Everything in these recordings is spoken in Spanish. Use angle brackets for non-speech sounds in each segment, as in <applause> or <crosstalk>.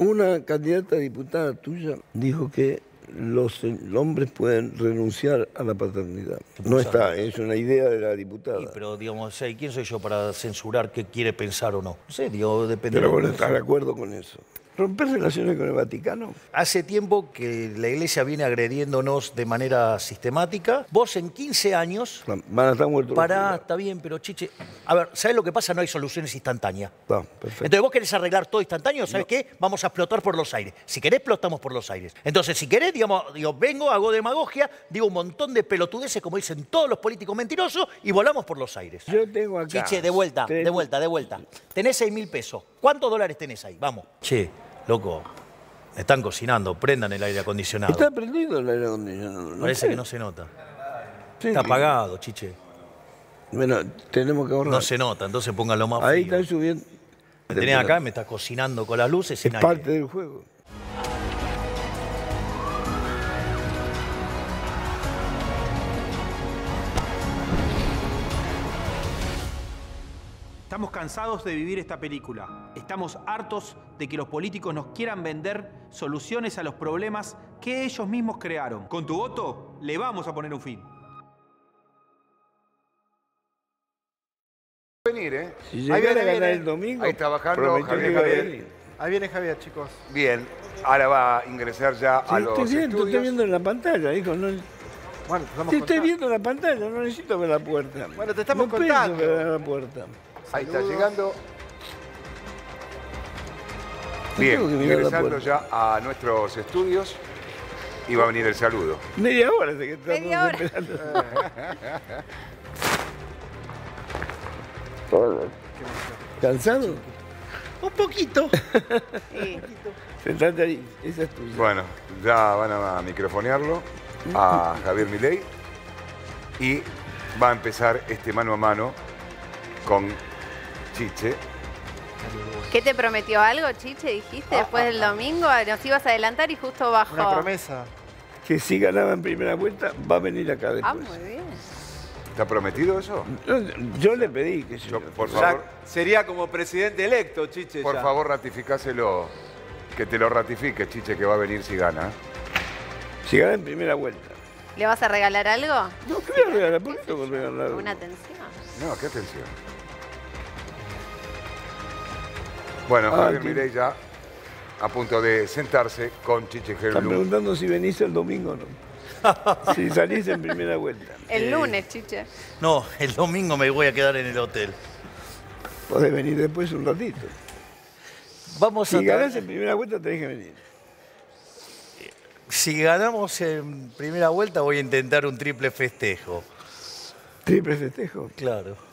Una candidata diputada tuya dijo que los hombres pueden renunciar a la paternidad. No está, es una idea de la diputada. pero digamos, ¿quién soy yo para censurar qué quiere pensar o no? No sé, digo, depende. Pero bueno, de acuerdo con eso romper relaciones con el Vaticano. Hace tiempo que la iglesia viene agrediéndonos de manera sistemática. Vos en 15 años... Van a estar Pará, está bien, pero chiche... A ver, sabes lo que pasa? No hay soluciones instantáneas. Ah, Entonces vos querés arreglar todo instantáneo, sabes qué? Vamos a explotar por los aires. Si querés, explotamos por los aires. Entonces, si querés, digamos, digo, vengo, hago demagogia, digo un montón de pelotudeces, como dicen todos los políticos mentirosos, y volamos por los aires. Yo tengo acá... Chiche, de vuelta, de vuelta, de vuelta. Tenés 6 mil pesos. ¿Cuántos dólares tenés ahí? Vamos. Che, loco, me están cocinando, prendan el aire acondicionado. Está prendido el aire acondicionado. Parece que no se nota. está apagado, chiche. Bueno, tenemos que ahorrar. No se nota, entonces pónganlo más Ahí está subiendo. Me tenés acá, me estás cocinando con las luces. Es parte del juego. Estamos cansados de vivir esta película. Estamos hartos de que los políticos nos quieran vender soluciones a los problemas que ellos mismos crearon. Con tu voto le vamos a poner un fin. Venir, ¿eh? Si ahí viene, a ganar el domingo, ahí está bajando Javier, Javier. Ahí viene Javier, chicos. Bien, ahora va a ingresar ya a los estoy viendo, estoy viendo en la pantalla, hijo. Bueno, te, estoy viendo en la pantalla, no necesito ver la puerta. Bueno, te estamos no contando. Ver la puerta. Ahí está llegando. Bien, regresando ya a nuestros estudios. Y va a venir el saludo. Media hora, que ¿Cansado? Un poquito. Sentate ahí, esa es Bueno, ya van a microfonearlo a Javier Milei y va a empezar este mano a mano con Chiche. ¿Qué te prometió algo, Chiche? Dijiste ah, después ah, del ah. domingo, nos ibas a adelantar y justo bajó. Una promesa. Que si ganaba en primera vuelta, va a venir acá después. Ah, muy bien. ¿Te prometido eso? Yo, le pedí que yo, por favor. sería como presidente electo, Chiche. Por favor, ratificáselo. Que te lo ratifique, Chiche, que va a venir si gana. Si gana en primera vuelta. ¿Le vas a regalar algo? No, ¿qué voy a regalar? ¿Por qué voy a regalar? Una atención. No, ¿qué atención? Bueno, ah, Javier Mirey ya a punto de sentarse con Chiche Están preguntando si venís el domingo o no. <laughs> si salís en primera vuelta. El lunes, Chiche. No, el domingo me voy a quedar en el hotel. Podés venir después un ratito. Vamos si a en primera vuelta tenés que venir. Si ganamos en primera vuelta voy a intentar un triple festejo. ¿Triple festejo? Claro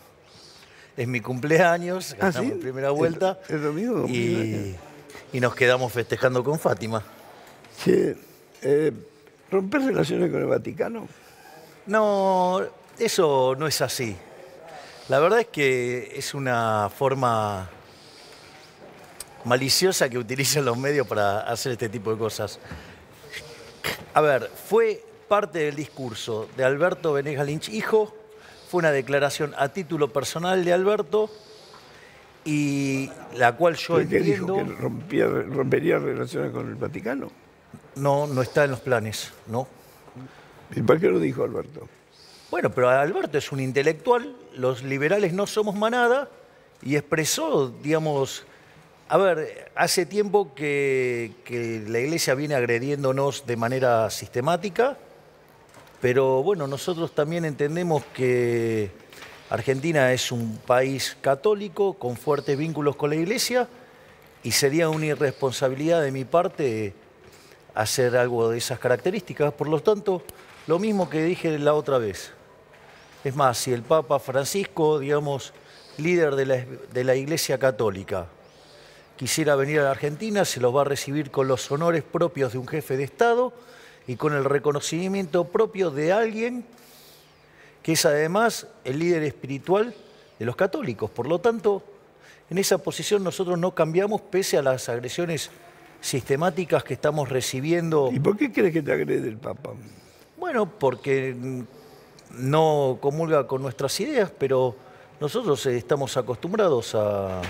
es mi cumpleaños, ah, ganamos primera vuelta. domingo. Y, nos quedamos festejando con Fátima. Sí. Eh, ¿Romper relaciones con el Vaticano? No, eso no es así. La verdad es que es una forma maliciosa que utilizan los medios para hacer este tipo de cosas. A ver, fue parte del discurso de Alberto Benegas Lynch, hijo, una declaración a título personal de Alberto y la cual yo dijo? ¿Que rompería relaciones con el Vaticano? No, no está en los planes, no. ¿Y para qué lo dijo Alberto? Bueno, pero Alberto es un intelectual, los liberales no somos manada y expresó, digamos, a ver, hace tiempo que la Iglesia viene agrediéndonos de manera sistemática, pero bueno, nosotros también entendemos que Argentina es un país católico con fuertes vínculos con la Iglesia y sería una irresponsabilidad de mi parte hacer algo de esas características. Por lo tanto, lo mismo que dije la otra vez. Es más, si el Papa Francisco, digamos, líder de la, Iglesia Católica, quisiera venir a la Argentina, se los va a recibir con los honores propios de un jefe de Estado y con el reconocimiento propio de alguien que es además el líder espiritual de los católicos. Por lo tanto, en esa posición nosotros no cambiamos pese a las agresiones sistemáticas que estamos recibiendo. ¿Y por qué crees que te agrede el Papa? Bueno, porque no comulga con nuestras ideas, pero nosotros eh, estamos acostumbrados a,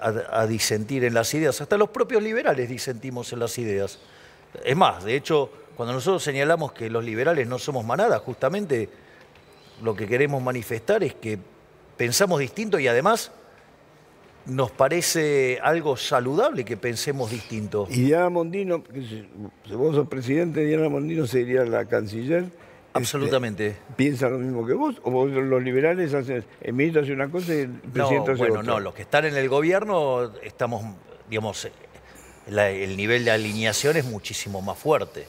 a, disentir en las ideas. Hasta los propios liberales disentimos en las ideas. Es más, de hecho, cuando nosotros señalamos que los liberales no somos manadas, justamente lo que queremos manifestar es que pensamos distinto y además nos parece algo saludable que pensemos distinto. Y Diana Mondino, si vos sos presidente, Diana Mondino sería la canciller. Este, Absolutamente. ¿Piensa lo mismo que vos? ¿O vos, los liberales hacen, el ministro hace una cosa y el presidente Bueno, no, los que están en el gobierno estamos, digamos, el nivel de alineación es muchísimo más fuerte.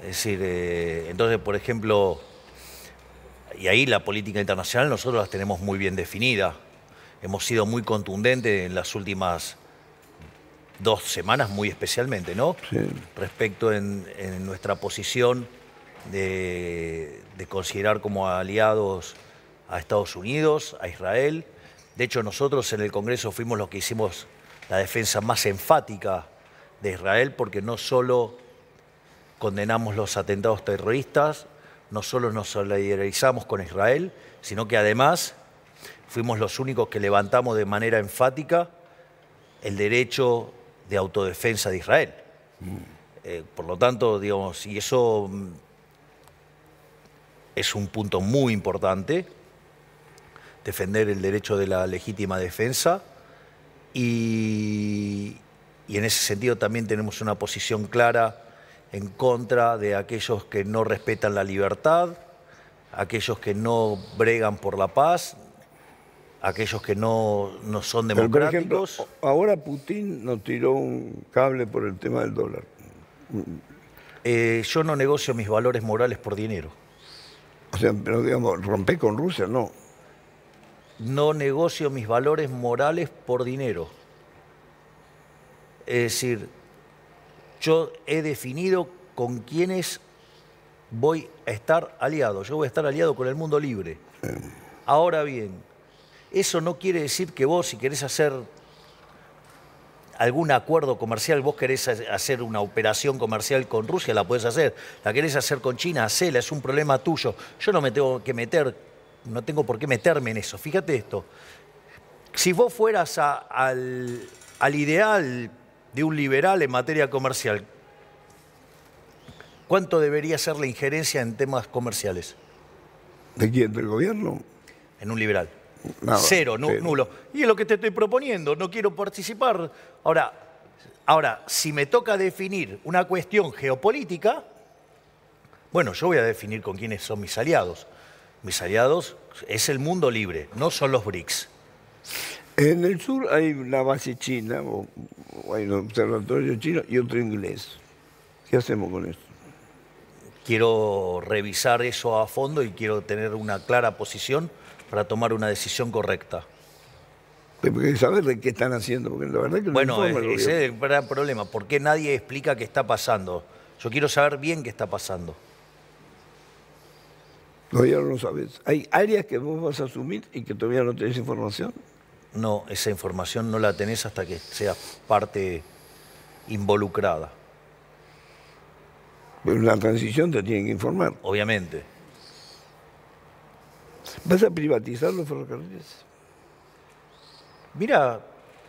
Es decir, eh, entonces, por ejemplo, y ahí la política internacional nosotros la tenemos muy bien definida. Hemos sido muy contundentes en las últimas dos semanas, muy especialmente, ¿no? Respecto en, nuestra posición de, de considerar como aliados a Estados Unidos, a Israel. De hecho, nosotros en el Congreso fuimos los que hicimos la defensa más enfática de Israel, porque no solo condenamos los atentados terroristas, no solo nos solidarizamos con Israel, sino que además fuimos los únicos que levantamos de manera enfática el derecho de autodefensa de Israel. Mm. Eh, por lo tanto, digamos, y eso mm, es un punto muy importante, defender el derecho de la legítima defensa y, en ese sentido también tenemos una posición clara en contra de aquellos que no respetan la libertad, aquellos que no bregan por la paz, aquellos que no, son democráticos. ahora Putin nos tiró un cable por el tema del dólar. Eh, yo no negocio mis valores morales por dinero. O sea, pero digamos, rompé con Rusia, no no negocio mis valores morales por dinero. Es decir, yo he definido con quiénes voy a estar aliado. Yo voy a estar aliado con el mundo libre. Ahora bien, eso no quiere decir que vos, si querés hacer algún acuerdo comercial, vos querés hacer una operación comercial con Rusia, la puedes hacer. La querés hacer con China, hacela, es un problema tuyo. Yo no me tengo que meter no tengo por qué meterme en eso. Fíjate esto, si vos fueras al, ideal de un liberal en materia comercial, ¿cuánto debería ser la injerencia en temas comerciales? ¿De quién? ¿Del gobierno? En un liberal. cero, nulo. Y es lo que te estoy proponiendo, no quiero participar. Ahora, ahora, si me toca definir una cuestión geopolítica, bueno, yo voy a definir con quiénes son mis aliados mis aliados, es el mundo libre, no son los BRICS. En el sur hay una base china, hay un observatorio chino y otro inglés. ¿Qué hacemos con eso? Quiero revisar eso a fondo y quiero tener una clara posición para tomar una decisión correcta. Porque saber de qué están haciendo, porque la verdad es que Bueno, ese es el gran problema. ¿Por qué nadie explica qué está pasando? Yo quiero saber bien qué está pasando. Todavía no lo sabes. ¿Hay áreas que vos vas a asumir y que todavía no tenés información? No, esa información no la tenés hasta que seas parte involucrada. Pero la transición te tienen que informar. Obviamente. ¿Vas a privatizar los ferrocarriles? Mira,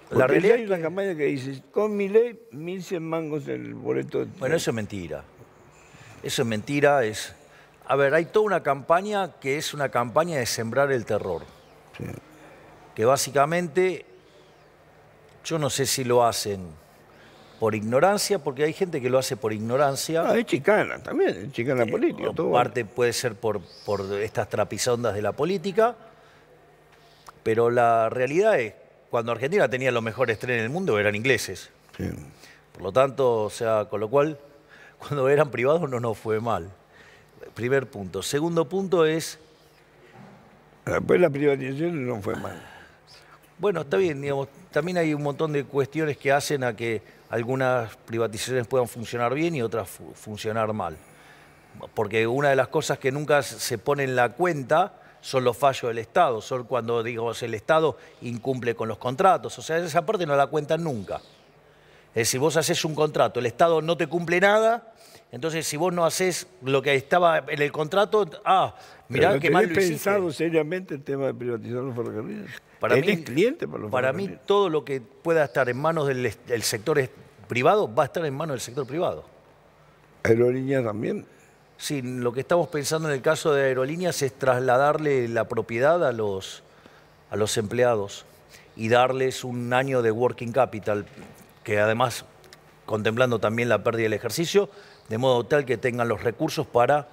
la realidad. Hay una campaña que dice: con mi ley, 1.100 mangos el boleto. Bueno, eso es mentira. Eso es mentira, es a ver, hay toda una campaña que es una campaña de sembrar el terror. Que básicamente, yo no sé si lo hacen por ignorancia, porque hay gente que lo hace por ignorancia. Ah, es chicana también, es chicana eh, política. Todo. Parte puede ser por, por estas trapizondas de la política, pero la realidad es, cuando Argentina tenía los mejores trenes del mundo eran ingleses. Por lo tanto, o sea, con lo cual, <laughs> cuando eran privados no nos fue mal primer punto. Segundo punto es... Después la privatización no fue mal. Bueno, está bien, digamos, también hay un montón de cuestiones que hacen a que algunas privatizaciones puedan funcionar bien y otras funcionar mal. Porque una de las cosas que nunca se pone en la cuenta son los fallos del Estado, son cuando, digo, el Estado incumple con los contratos. O sea, esa parte no la cuentan nunca. Es decir, vos haces un contrato, el Estado no te cumple nada, entonces si vos no haces lo que estaba en el contrato, ah, mirá que mal lo pensado seriamente el tema de privatizar los ferrocarriles? Para mí, cliente para mí todo lo que pueda estar en manos del, sector privado va a estar en manos del sector privado. ¿Aerolíneas también? Sí, lo que estamos pensando en el caso de aerolíneas es trasladarle la propiedad a los, a los empleados y darles un año de working capital que además contemplando también la pérdida del ejercicio, de modo tal que tengan los recursos para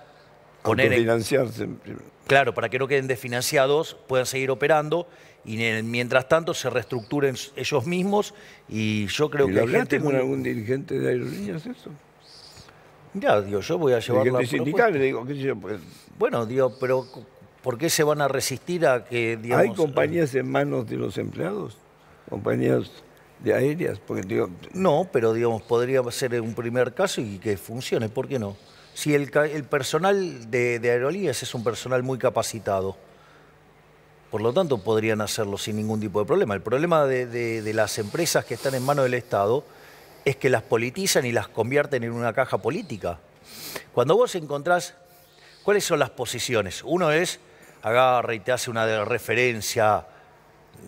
poner financiarse Claro, para que no queden desfinanciados, puedan seguir operando y mientras tanto se reestructuren ellos mismos y yo creo que... gente. con algún dirigente de aerolíneas eso? Ya, digo, yo voy a llevar la sindical, digo, Pues... Bueno, digo, pero ¿por qué se van a resistir a que, ¿Hay compañías en manos de los empleados? Compañías de aéreas? no, pero digamos, podría ser un primer caso y que funcione, ¿por qué no? Si el, personal de, aerolíneas es un personal muy capacitado, por lo tanto podrían hacerlo sin ningún tipo de problema. El problema de, de las empresas que están en manos del Estado es que las politizan y las convierten en una caja política. Cuando vos encontrás, ¿cuáles son las posiciones? Uno es, agarra y te hace una referencia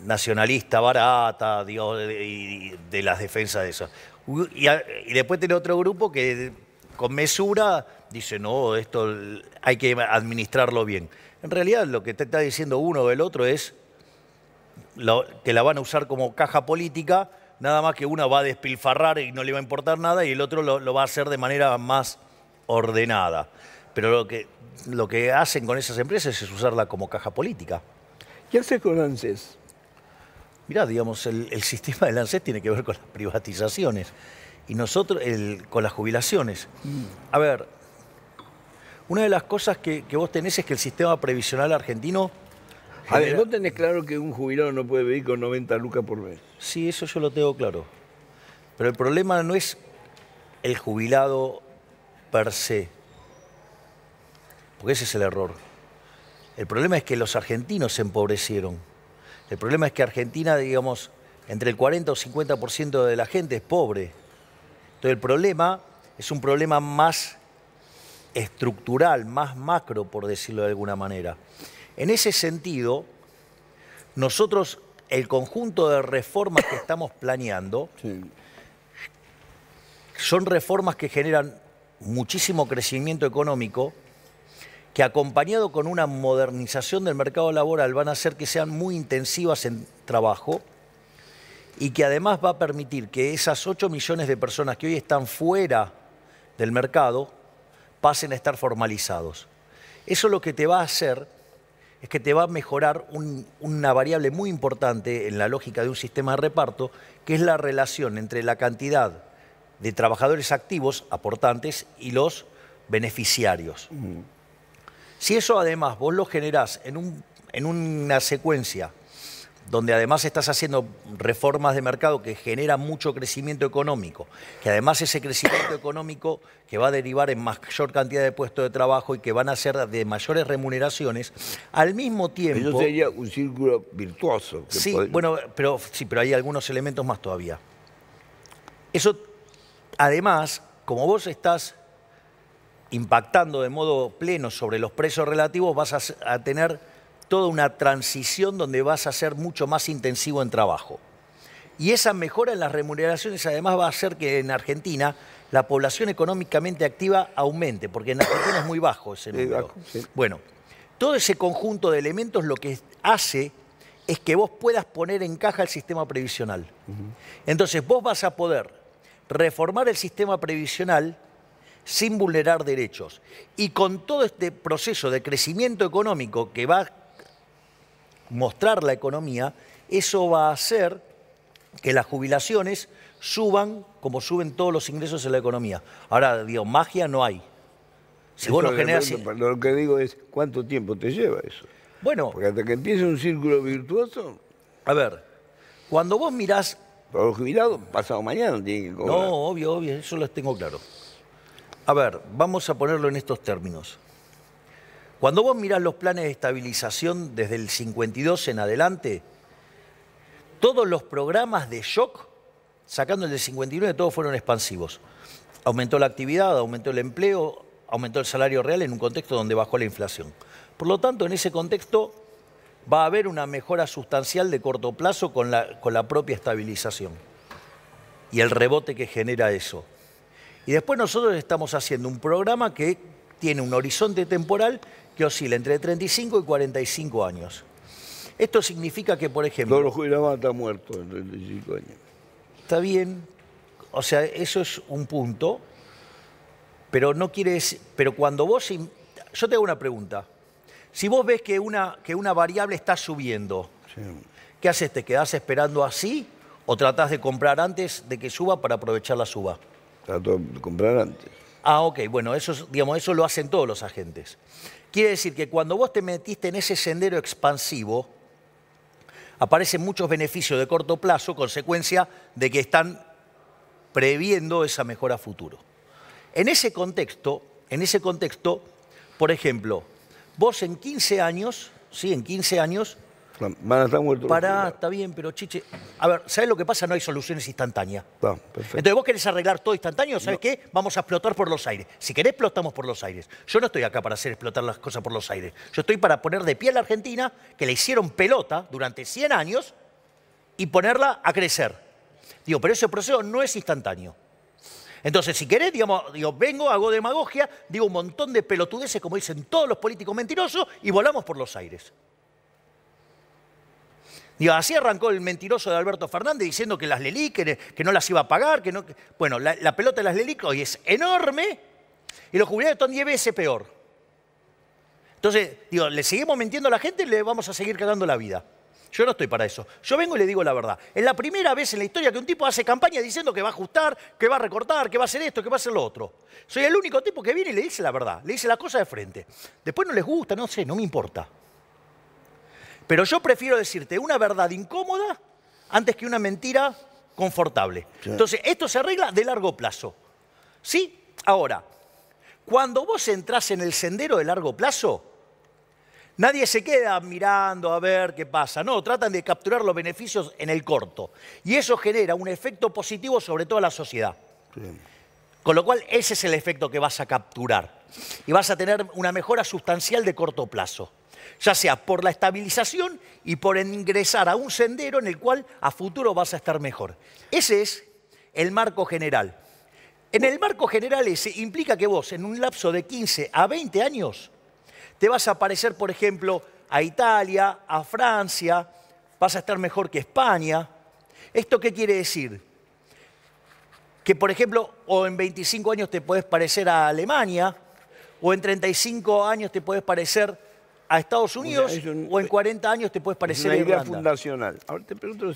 nacionalista barata, Dios, de, de, las defensas de eso. Y, después tiene otro grupo que con mesura dice, no, esto hay que administrarlo bien. En realidad lo que te está diciendo uno o el otro es que la van a usar como caja política, nada más que una va a despilfarrar y no le va a importar nada y el otro lo, va a hacer de manera más ordenada. Pero lo que, lo que hacen con esas empresas es usarla como caja política. ¿Qué hace con ANSES? mirá, digamos, el, sistema de ANSES tiene que ver con las privatizaciones y nosotros con las jubilaciones. Mm. A ver, una de las cosas que, vos tenés es que el sistema previsional argentino... A ver, vos tenés claro que un jubilado no puede vivir con 90 lucas por mes. Sí, eso yo lo tengo claro. Pero el problema no es el jubilado per se, porque ese es el error. El problema es que los argentinos se empobrecieron. El problema es que Argentina, digamos, entre el 40 o 50% de la gente es pobre. Entonces el problema es un problema más estructural, más macro, por decirlo de alguna manera. En ese sentido, nosotros, el conjunto de reformas que estamos planeando, <coughs> son reformas que generan muchísimo crecimiento económico, que acompañado con una modernización del mercado laboral van a hacer que sean muy intensivas en trabajo y que además va a permitir que esas 8 millones de personas que hoy están fuera del mercado pasen a estar formalizados. Eso lo que te va a hacer es que te va a mejorar una variable muy importante en la lógica de un sistema de reparto, que es la relación entre la cantidad de trabajadores activos, aportantes, y los beneficiarios. Mm. Si eso además vos lo generás en, una secuencia donde además estás haciendo reformas de mercado que generan mucho crecimiento económico, que además ese crecimiento económico que va a derivar en mayor cantidad de puestos de trabajo y que van a ser de mayores remuneraciones, al mismo tiempo... Eso sería un círculo virtuoso. sí, bueno, pero, sí, pero hay algunos elementos más todavía. Eso, además, como vos estás impactando de modo pleno sobre los precios relativos, vas a, tener toda una transición donde vas a ser mucho más intensivo en trabajo. Y esa mejora en las remuneraciones además va a hacer que en Argentina la población económicamente activa aumente, porque en Argentina es muy bajo ese número. Bueno, todo ese conjunto de elementos lo que hace es que vos puedas poner en caja el sistema previsional. Entonces vos vas a poder reformar el sistema previsional sin vulnerar derechos. Y con todo este proceso de crecimiento económico que va a mostrar la economía, eso va a hacer que las jubilaciones suban como suben todos los ingresos en la economía. Ahora, dios, magia no hay. Si vos lo generas... Lo que digo es, ¿cuánto tiempo te lleva eso? Bueno... Porque hasta que empiece un círculo virtuoso... A ver, cuando vos mirás... Pero los jubilados pasado mañana tienen No, obvio, obvio, eso lo tengo claro. A ver, vamos a ponerlo en estos términos. Cuando vos mirás los planes de estabilización desde el 52 en adelante, todos los programas de shock, sacando el del 59, todos fueron expansivos. Aumentó la actividad, aumentó el empleo, aumentó el salario real en un contexto donde bajó la inflación. Por lo tanto, en ese contexto va a haber una mejora sustancial de corto plazo con la, con la propia estabilización y el rebote que genera eso. Y después nosotros estamos haciendo un programa que tiene un horizonte temporal que oscila entre 35 y 45 años. Esto significa que, por ejemplo... los jubilados está muerto en 35 años. Está bien, o sea, eso es un punto, pero no quieres... Pero cuando vos... Yo te hago una pregunta. Si vos ves que una, que una variable está subiendo, ¿qué haces? ¿Te quedás esperando así o tratás de comprar antes de que suba para aprovechar la suba? Trato de comprar antes. Ah, ok, bueno, eso, digamos, eso lo hacen todos los agentes. Quiere decir que cuando vos te metiste en ese sendero expansivo, aparecen muchos beneficios de corto plazo, consecuencia de que están previendo esa mejora a futuro. En ese contexto, en ese contexto, por ejemplo, vos en 15 años, ¿sí? en 15 años, Pará, está bien, pero chiche. A ver, ¿sabes lo que pasa? No hay soluciones instantáneas. Entonces vos querés arreglar todo instantáneo, ¿sabes qué? Vamos a explotar por los aires. Si querés, explotamos por los aires. Yo no estoy acá para hacer explotar las cosas por los aires. Yo estoy para poner de pie a la Argentina, que le hicieron pelota durante 100 años, y ponerla a crecer. Digo, pero ese proceso no es instantáneo. Entonces, si querés, digamos, digo, vengo, hago demagogia, digo un montón de pelotudeces, como dicen todos los políticos mentirosos, y volamos por los aires. Digo, así arrancó el mentiroso de Alberto Fernández diciendo que las lelí que, no las iba a pagar, que no... Bueno, la, pelota de las Lelic hoy es enorme y los jubilados están 10 veces peor. Entonces, digo, le seguimos mintiendo a la gente y le vamos a seguir cagando la vida. Yo no estoy para eso. Yo vengo y le digo la verdad. Es la primera vez en la historia que un tipo hace campaña diciendo que va a ajustar, que va a recortar, que va a hacer esto, que va a hacer lo otro. Soy el único tipo que viene y le dice la verdad, le dice la cosa de frente. Después no les gusta, no sé, no me importa. Pero yo prefiero decirte una verdad incómoda antes que una mentira confortable. Entonces, esto se arregla de largo plazo. ¿Sí? Ahora, cuando vos entrás en el sendero de largo plazo, nadie se queda mirando a ver qué pasa. No, tratan de capturar los beneficios en el corto. Y eso genera un efecto positivo sobre toda la sociedad. Con lo cual, ese es el efecto que vas a capturar. Y vas a tener una mejora sustancial de corto plazo ya sea por la estabilización y por ingresar a un sendero en el cual a futuro vas a estar mejor. Ese es el marco general. En el marco general ese implica que vos en un lapso de 15 a 20 años te vas a parecer, por ejemplo, a Italia, a Francia, vas a estar mejor que España. ¿Esto qué quiere decir? Que, por ejemplo, o en 25 años te puedes parecer a Alemania, o en 35 años te puedes parecer a Estados Unidos o, en 40 años te puedes parecer es una idea fundacional.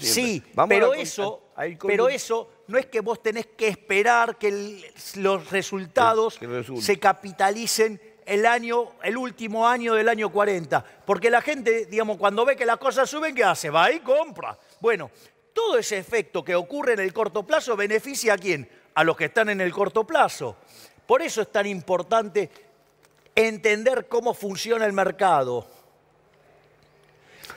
Sí, pero, eso, pero eso no es que vos tenés que esperar que los resultados se capitalicen el año, el último año del año 40. Porque la gente, digamos, cuando ve que las cosas suben, ¿qué hace? Va y compra. Bueno, todo ese efecto que ocurre en el corto plazo beneficia a quién? A los que están en el corto plazo. Por eso es tan importante entender cómo funciona el mercado.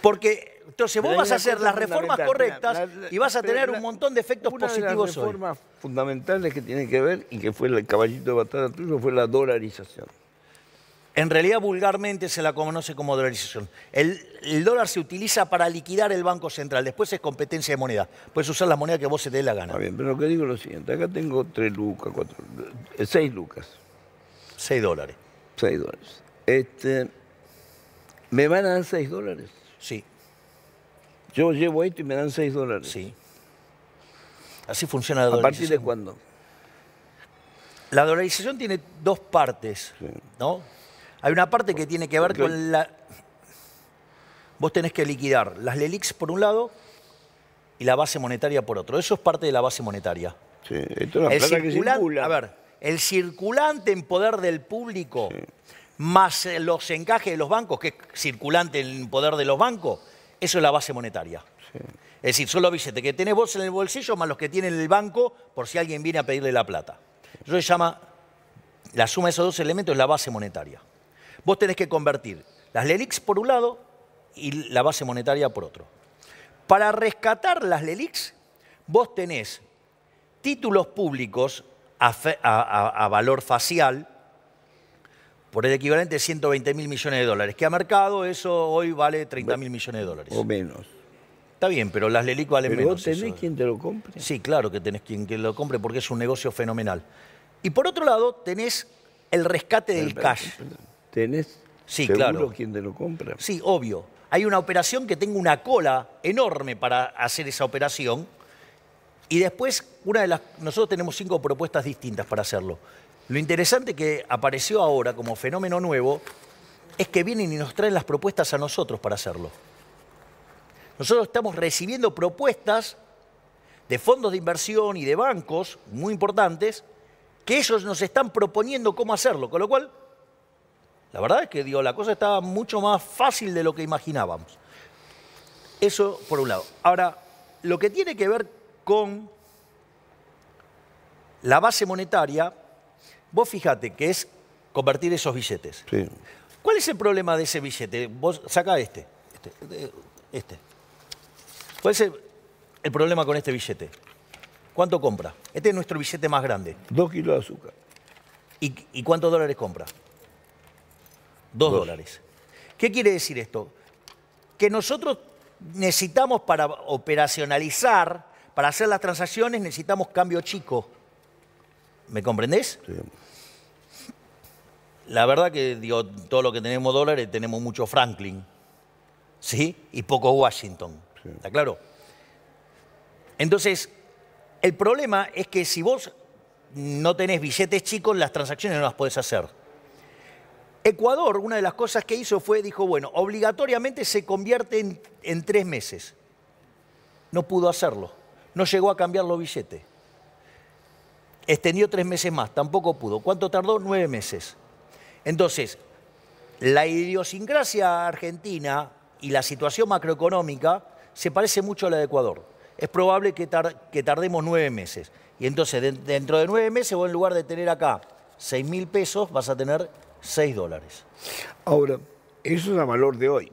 Porque entonces vos vas a hacer las reformas correctas y vas a tener un montón de efectos positivos. Una de las reformas fundamentales que tiene que ver y que fue el caballito de batalla tuyo fue la dolarización. En realidad vulgarmente se la conoce como dolarización. El, dólar se utiliza para liquidar el Banco Central, después es competencia de moneda. Puedes usar la moneda que vos se te dé la gana. bien, pero lo que digo es lo siguiente, acá tengo tres lucas, cuatro, seis lucas. Seis dólares. 6 dólares. Este, me van a dar 6 dólares. Sí. Yo llevo esto y me dan 6 dólares. Sí. Así funciona la dolarización. ¿A partir de cuándo? La dolarización tiene dos partes, ¿no? Hay una parte que tiene que ver con la... Vos tenés que liquidar las LELIX por un lado y la base monetaria por otro. Eso es parte de la base monetaria. Sí, esto es la plata que circula. A ver, el circulante en poder del público, más eh, los encajes de los bancos, que es circulante en poder de los bancos, eso es la base monetaria. Es decir, solo los que tenés vos en el bolsillo más los que tiene el banco por si alguien viene a pedirle la plata. Yo se llama, la suma de esos dos elementos es la base monetaria. Vos tenés que convertir las LELIX por un lado y la base monetaria por otro. Para rescatar las LELIX, vos tenés títulos públicos a, valor facial por el equivalente de 120 mil millones de dólares, que ha marcado eso hoy vale 30 mil millones de dólares. O menos. Está bien, pero las Lelic valen pero menos. tenés quien te lo compre. Sí, claro que tenés quien que lo compre porque es un negocio fenomenal. Y por otro lado, tenés el rescate del cash. tenés sí, seguro claro. quien te lo compra. Sí, obvio. Hay una operación que tengo una cola enorme para hacer esa operación y después, nosotros tenemos cinco propuestas distintas para hacerlo. Lo interesante que apareció ahora como fenómeno nuevo es que vienen y nos traen las propuestas a nosotros para hacerlo. Nosotros estamos recibiendo propuestas de fondos de inversión y de bancos muy importantes que ellos nos están proponiendo cómo hacerlo, con lo cual, la verdad es que la cosa estaba mucho más fácil de lo que imaginábamos. Eso por un lado. Ahora, lo que tiene que ver con la base monetaria, vos fíjate que es convertir esos billetes. ¿Cuál es el problema de ese billete? Vos saca este, este, eh, este. ¿Cuál es el, problema con este billete? ¿Cuánto compra? Este es nuestro billete más grande. Dos kilos de azúcar. ¿Y, cuántos dólares compra? Dos, dólares. ¿Qué quiere decir esto? Que nosotros necesitamos para operacionalizar para hacer las transacciones necesitamos cambio chico. ¿Me comprendés? La verdad que todo lo que tenemos dólares, tenemos mucho Franklin, ¿sí? Y poco Washington. ¿Está claro? Entonces, el problema es que si vos no tenés billetes chicos, las transacciones no las podés hacer. Ecuador, una de las cosas que hizo fue, dijo, bueno, obligatoriamente se convierte en tres meses. No pudo hacerlo. No llegó a cambiar los billetes. Extendió tres meses más, tampoco pudo. ¿Cuánto tardó? Nueve meses. Entonces, la idiosincrasia argentina y la situación macroeconómica se parece mucho a la de Ecuador. Es probable que, tardemos nueve meses. Y entonces, dentro de nueve meses, vos en lugar de tener acá seis mil pesos, vas a tener 6 dólares. Ahora, eso es a valor de hoy.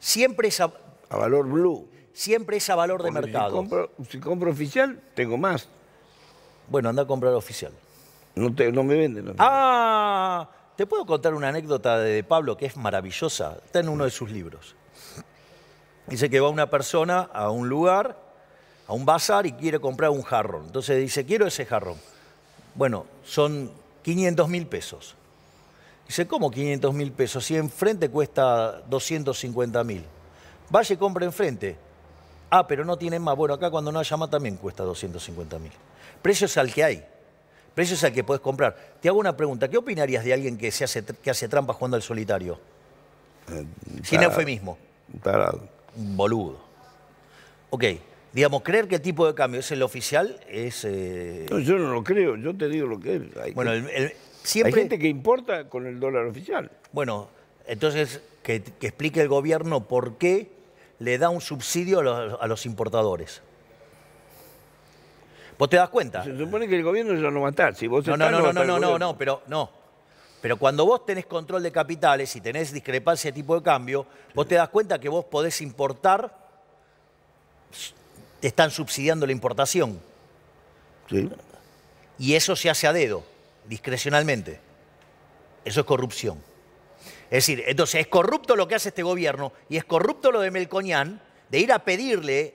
Siempre es a valor blue siempre ese valor de mercado. Si compro, oficial, tengo más. Bueno, anda a comprar oficial. No, te, no me venden. ah, te puedo contar una anécdota de Pablo que es maravillosa. Está en uno de sus libros. Dice que va una persona a un lugar, a un bazar, y quiere comprar un jarrón. Entonces dice, quiero ese jarrón. Bueno, son 500 mil pesos. Dice, ¿cómo 500 mil pesos? Si enfrente cuesta 250 mil. Vaya y compra enfrente. Ah, pero no tienen más. Bueno, acá cuando no haya más también cuesta 250 mil. Precios al que hay. Precios al que puedes comprar. Te hago una pregunta. ¿Qué opinarías de alguien que, se hace, que hace trampa jugando al solitario? Eh, Sin eufemismo. Tarado. Un boludo. Ok. Digamos, creer que el tipo de cambio es el oficial es... Eh, no, yo no lo creo. Yo te digo lo que es. Hay bueno, siempre... Hay gente que importa con el dólar oficial. Bueno, entonces que explique el gobierno por qué le da un subsidio a los, importadores. ¿Vos te das cuenta? Se supone que el gobierno ya lo matar. no, no, no, no, no, no, pero no. Pero cuando vos tenés control de capitales y tenés discrepancia de tipo de cambio, vos te das cuenta que vos podés importar, te están subsidiando la importación. Sí. Y eso se hace a dedo, discrecionalmente. Eso es corrupción. Es decir, entonces es corrupto lo que hace este gobierno y es corrupto lo de Melcoñán de ir a pedirle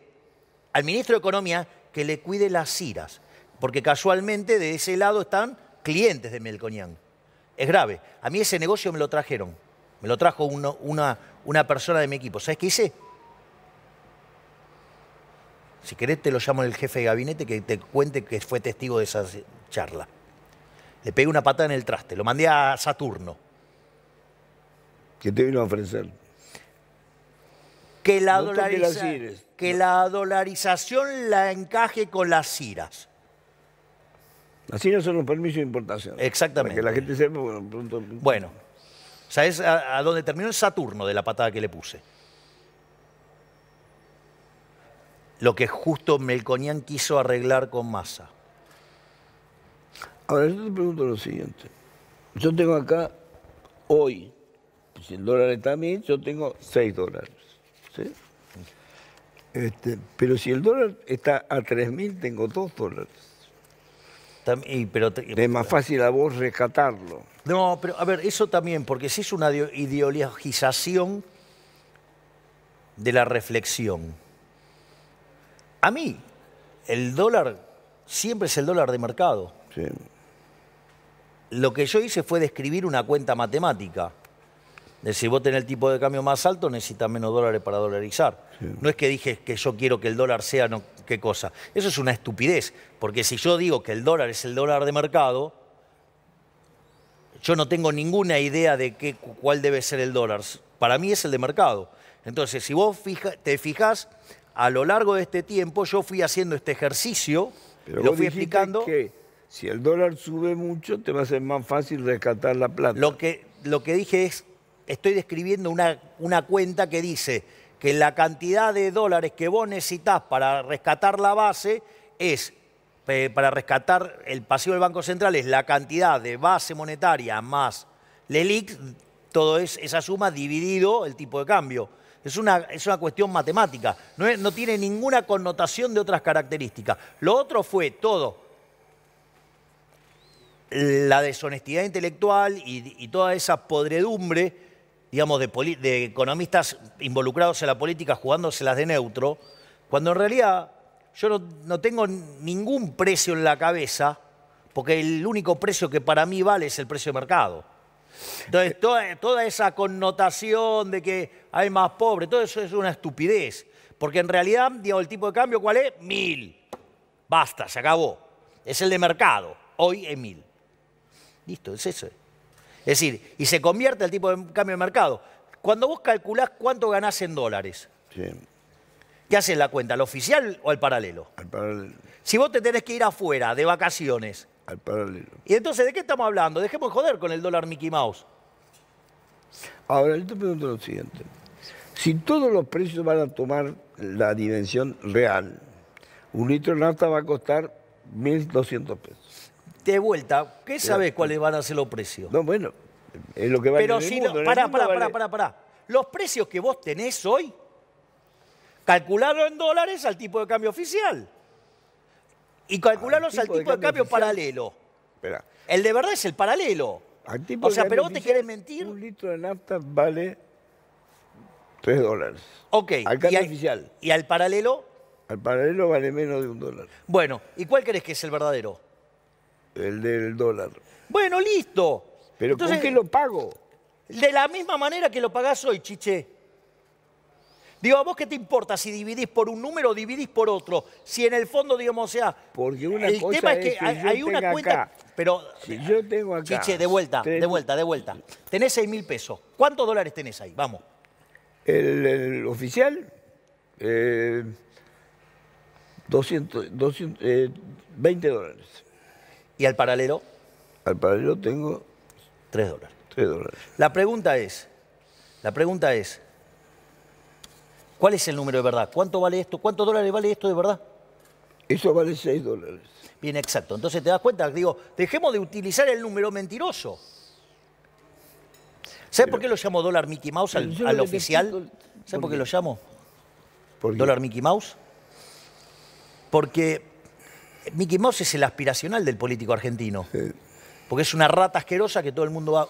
al ministro de Economía que le cuide las iras, porque casualmente de ese lado están clientes de Melcoñán. Es grave. A mí ese negocio me lo trajeron. Me lo trajo una, una persona de mi equipo. ¿Sabes qué hice? Si querés, te lo llamo el jefe de gabinete que te cuente que fue testigo de esa charla. Le pegué una patada en el traste, lo mandé a Saturno que te vino a ofrecer. Que la, que la dolarización la encaje con las ciras. Las ciras son los permisos de importación. Exactamente. que la gente sepa, bueno, pronto... Bueno, ¿sabes a, a dónde terminó el Saturno de la patada que le puse? Lo que justo Melconian quiso arreglar con masa. Ahora, yo te pregunto lo siguiente. Yo tengo acá hoy si el dólar está a mil, yo tengo 6 dólares. Este, pero si el dólar está a 3.000, tengo 2 dólares. es más fácil a vos rescatarlo. No, pero a ver, eso también, porque si es una ideologización de la reflexión. A mí, el dólar siempre es el dólar de mercado. Lo que yo hice fue describir una cuenta matemática si vos tenés el tipo de cambio más alto, necesitas menos dólares para dolarizar. No es que dije que yo quiero que el dólar sea no, qué cosa. Eso es una estupidez, porque si yo digo que el dólar es el dólar de mercado, yo no tengo ninguna idea de qué, cuál debe ser el dólar. Para mí es el de mercado. Entonces, si vos fija, te fijás, a lo largo de este tiempo yo fui haciendo este ejercicio, lo fui explicando. Que si el dólar sube mucho, te va a ser más fácil rescatar la plata. Lo que, lo que dije es estoy describiendo una, una cuenta que dice que la cantidad de dólares que vos necesitas para rescatar la base es, eh, para rescatar el pasivo del Banco Central, es la cantidad de base monetaria más LELIC, todo es, esa suma dividido el tipo de cambio. Es una, es una cuestión matemática, no, tiene ninguna connotación de otras características. Lo otro fue todo la deshonestidad intelectual y, y toda esa podredumbre digamos, de, economistas involucrados en la política jugándoselas de neutro, cuando en realidad yo no, tengo ningún precio en la cabeza, porque el único precio que para mí vale es el precio de mercado. Entonces, eh. toda, toda esa connotación de que hay más pobres, todo eso es una estupidez. Porque en realidad, digamos, el tipo de cambio, ¿cuál es? Mil. Basta, se acabó. Es el de mercado. Hoy es mil. Listo, es eso. Es decir, y se convierte el tipo de cambio de mercado. Cuando vos calculás cuánto ganás en dólares, ¿qué haces la cuenta? ¿Al oficial o al paralelo? Al paralelo. Si vos te tenés que ir afuera de vacaciones. Al paralelo. Y entonces, ¿de qué estamos hablando? Dejemos joder con el dólar Mickey Mouse. Ahora, yo te pregunto lo siguiente. Si todos los precios van a tomar la dimensión real, un litro de nafta va a costar 1.200 pesos de vuelta, ¿qué sabes cuáles van a ser los precios? No, bueno, es lo que va Pero si no, pará, pará, pará, pará, pará. Los precios que vos tenés hoy, calcularlos en dólares al tipo de cambio oficial. Y calcularlos al tipo, de, cambio, paralelo. El de verdad es el paralelo. o sea, pero vos te querés mentir. Un litro de nafta vale tres dólares. Ok. Al cambio oficial. ¿Y al paralelo? Al paralelo vale menos de un dólar. Bueno, ¿y cuál crees que es el verdadero? El del dólar. Bueno, listo. ¿Pero Entonces, con qué lo pago? De la misma manera que lo pagás hoy, chiche. Digo, ¿a vos qué te importa si dividís por un número o dividís por otro? Si en el fondo, digamos, o sea... Porque una el tema es que, hay, una cuenta... Pero, yo tengo acá... Chiche, de vuelta, de vuelta, de vuelta. Tenés seis mil pesos. ¿Cuántos dólares tenés ahí? Vamos. El, oficial, 200, eh, 20 eh, dólares. ¿Y al paralelo? Al paralelo tengo... Tres dólares. Tres dólares. La pregunta es, la pregunta es, ¿cuál es el número de verdad? ¿Cuánto vale esto? ¿Cuántos dólares vale esto de verdad? Eso vale seis dólares. Bien, exacto. Entonces te das cuenta, digo, dejemos de utilizar el número mentiroso. ¿Sabes por qué lo llamo dólar Mickey Mouse al, oficial? ¿Sabes por qué? lo llamo? ¿Dólar Mickey Mouse? Porque Mickey Mouse es el aspiracional del político argentino. Porque es una rata asquerosa que todo el mundo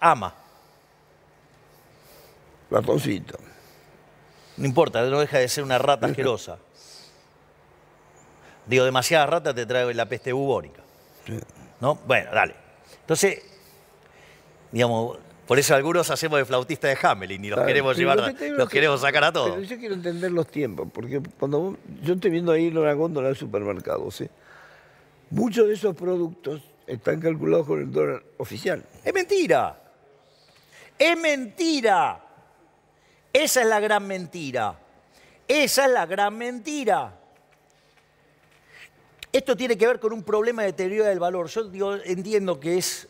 ama. Ratoncito. No importa, no deja de ser una rata asquerosa. Digo, demasiada rata te trae la peste bubónica. ¿No? Bueno, dale. Entonces, digamos, por eso algunos hacemos de flautista de Hamelin y los queremos llevar, los queremos sacar a todos. yo quiero entender los tiempos, porque cuando yo estoy viendo ahí en la góndola del supermercado, ¿sí? muchos de esos productos están calculados con el dólar oficial. ¡Es mentira! ¡Es mentira! Esa es la gran mentira. Esa es la gran mentira. Esto tiene que ver con un problema de teoría del valor. Yo entiendo que es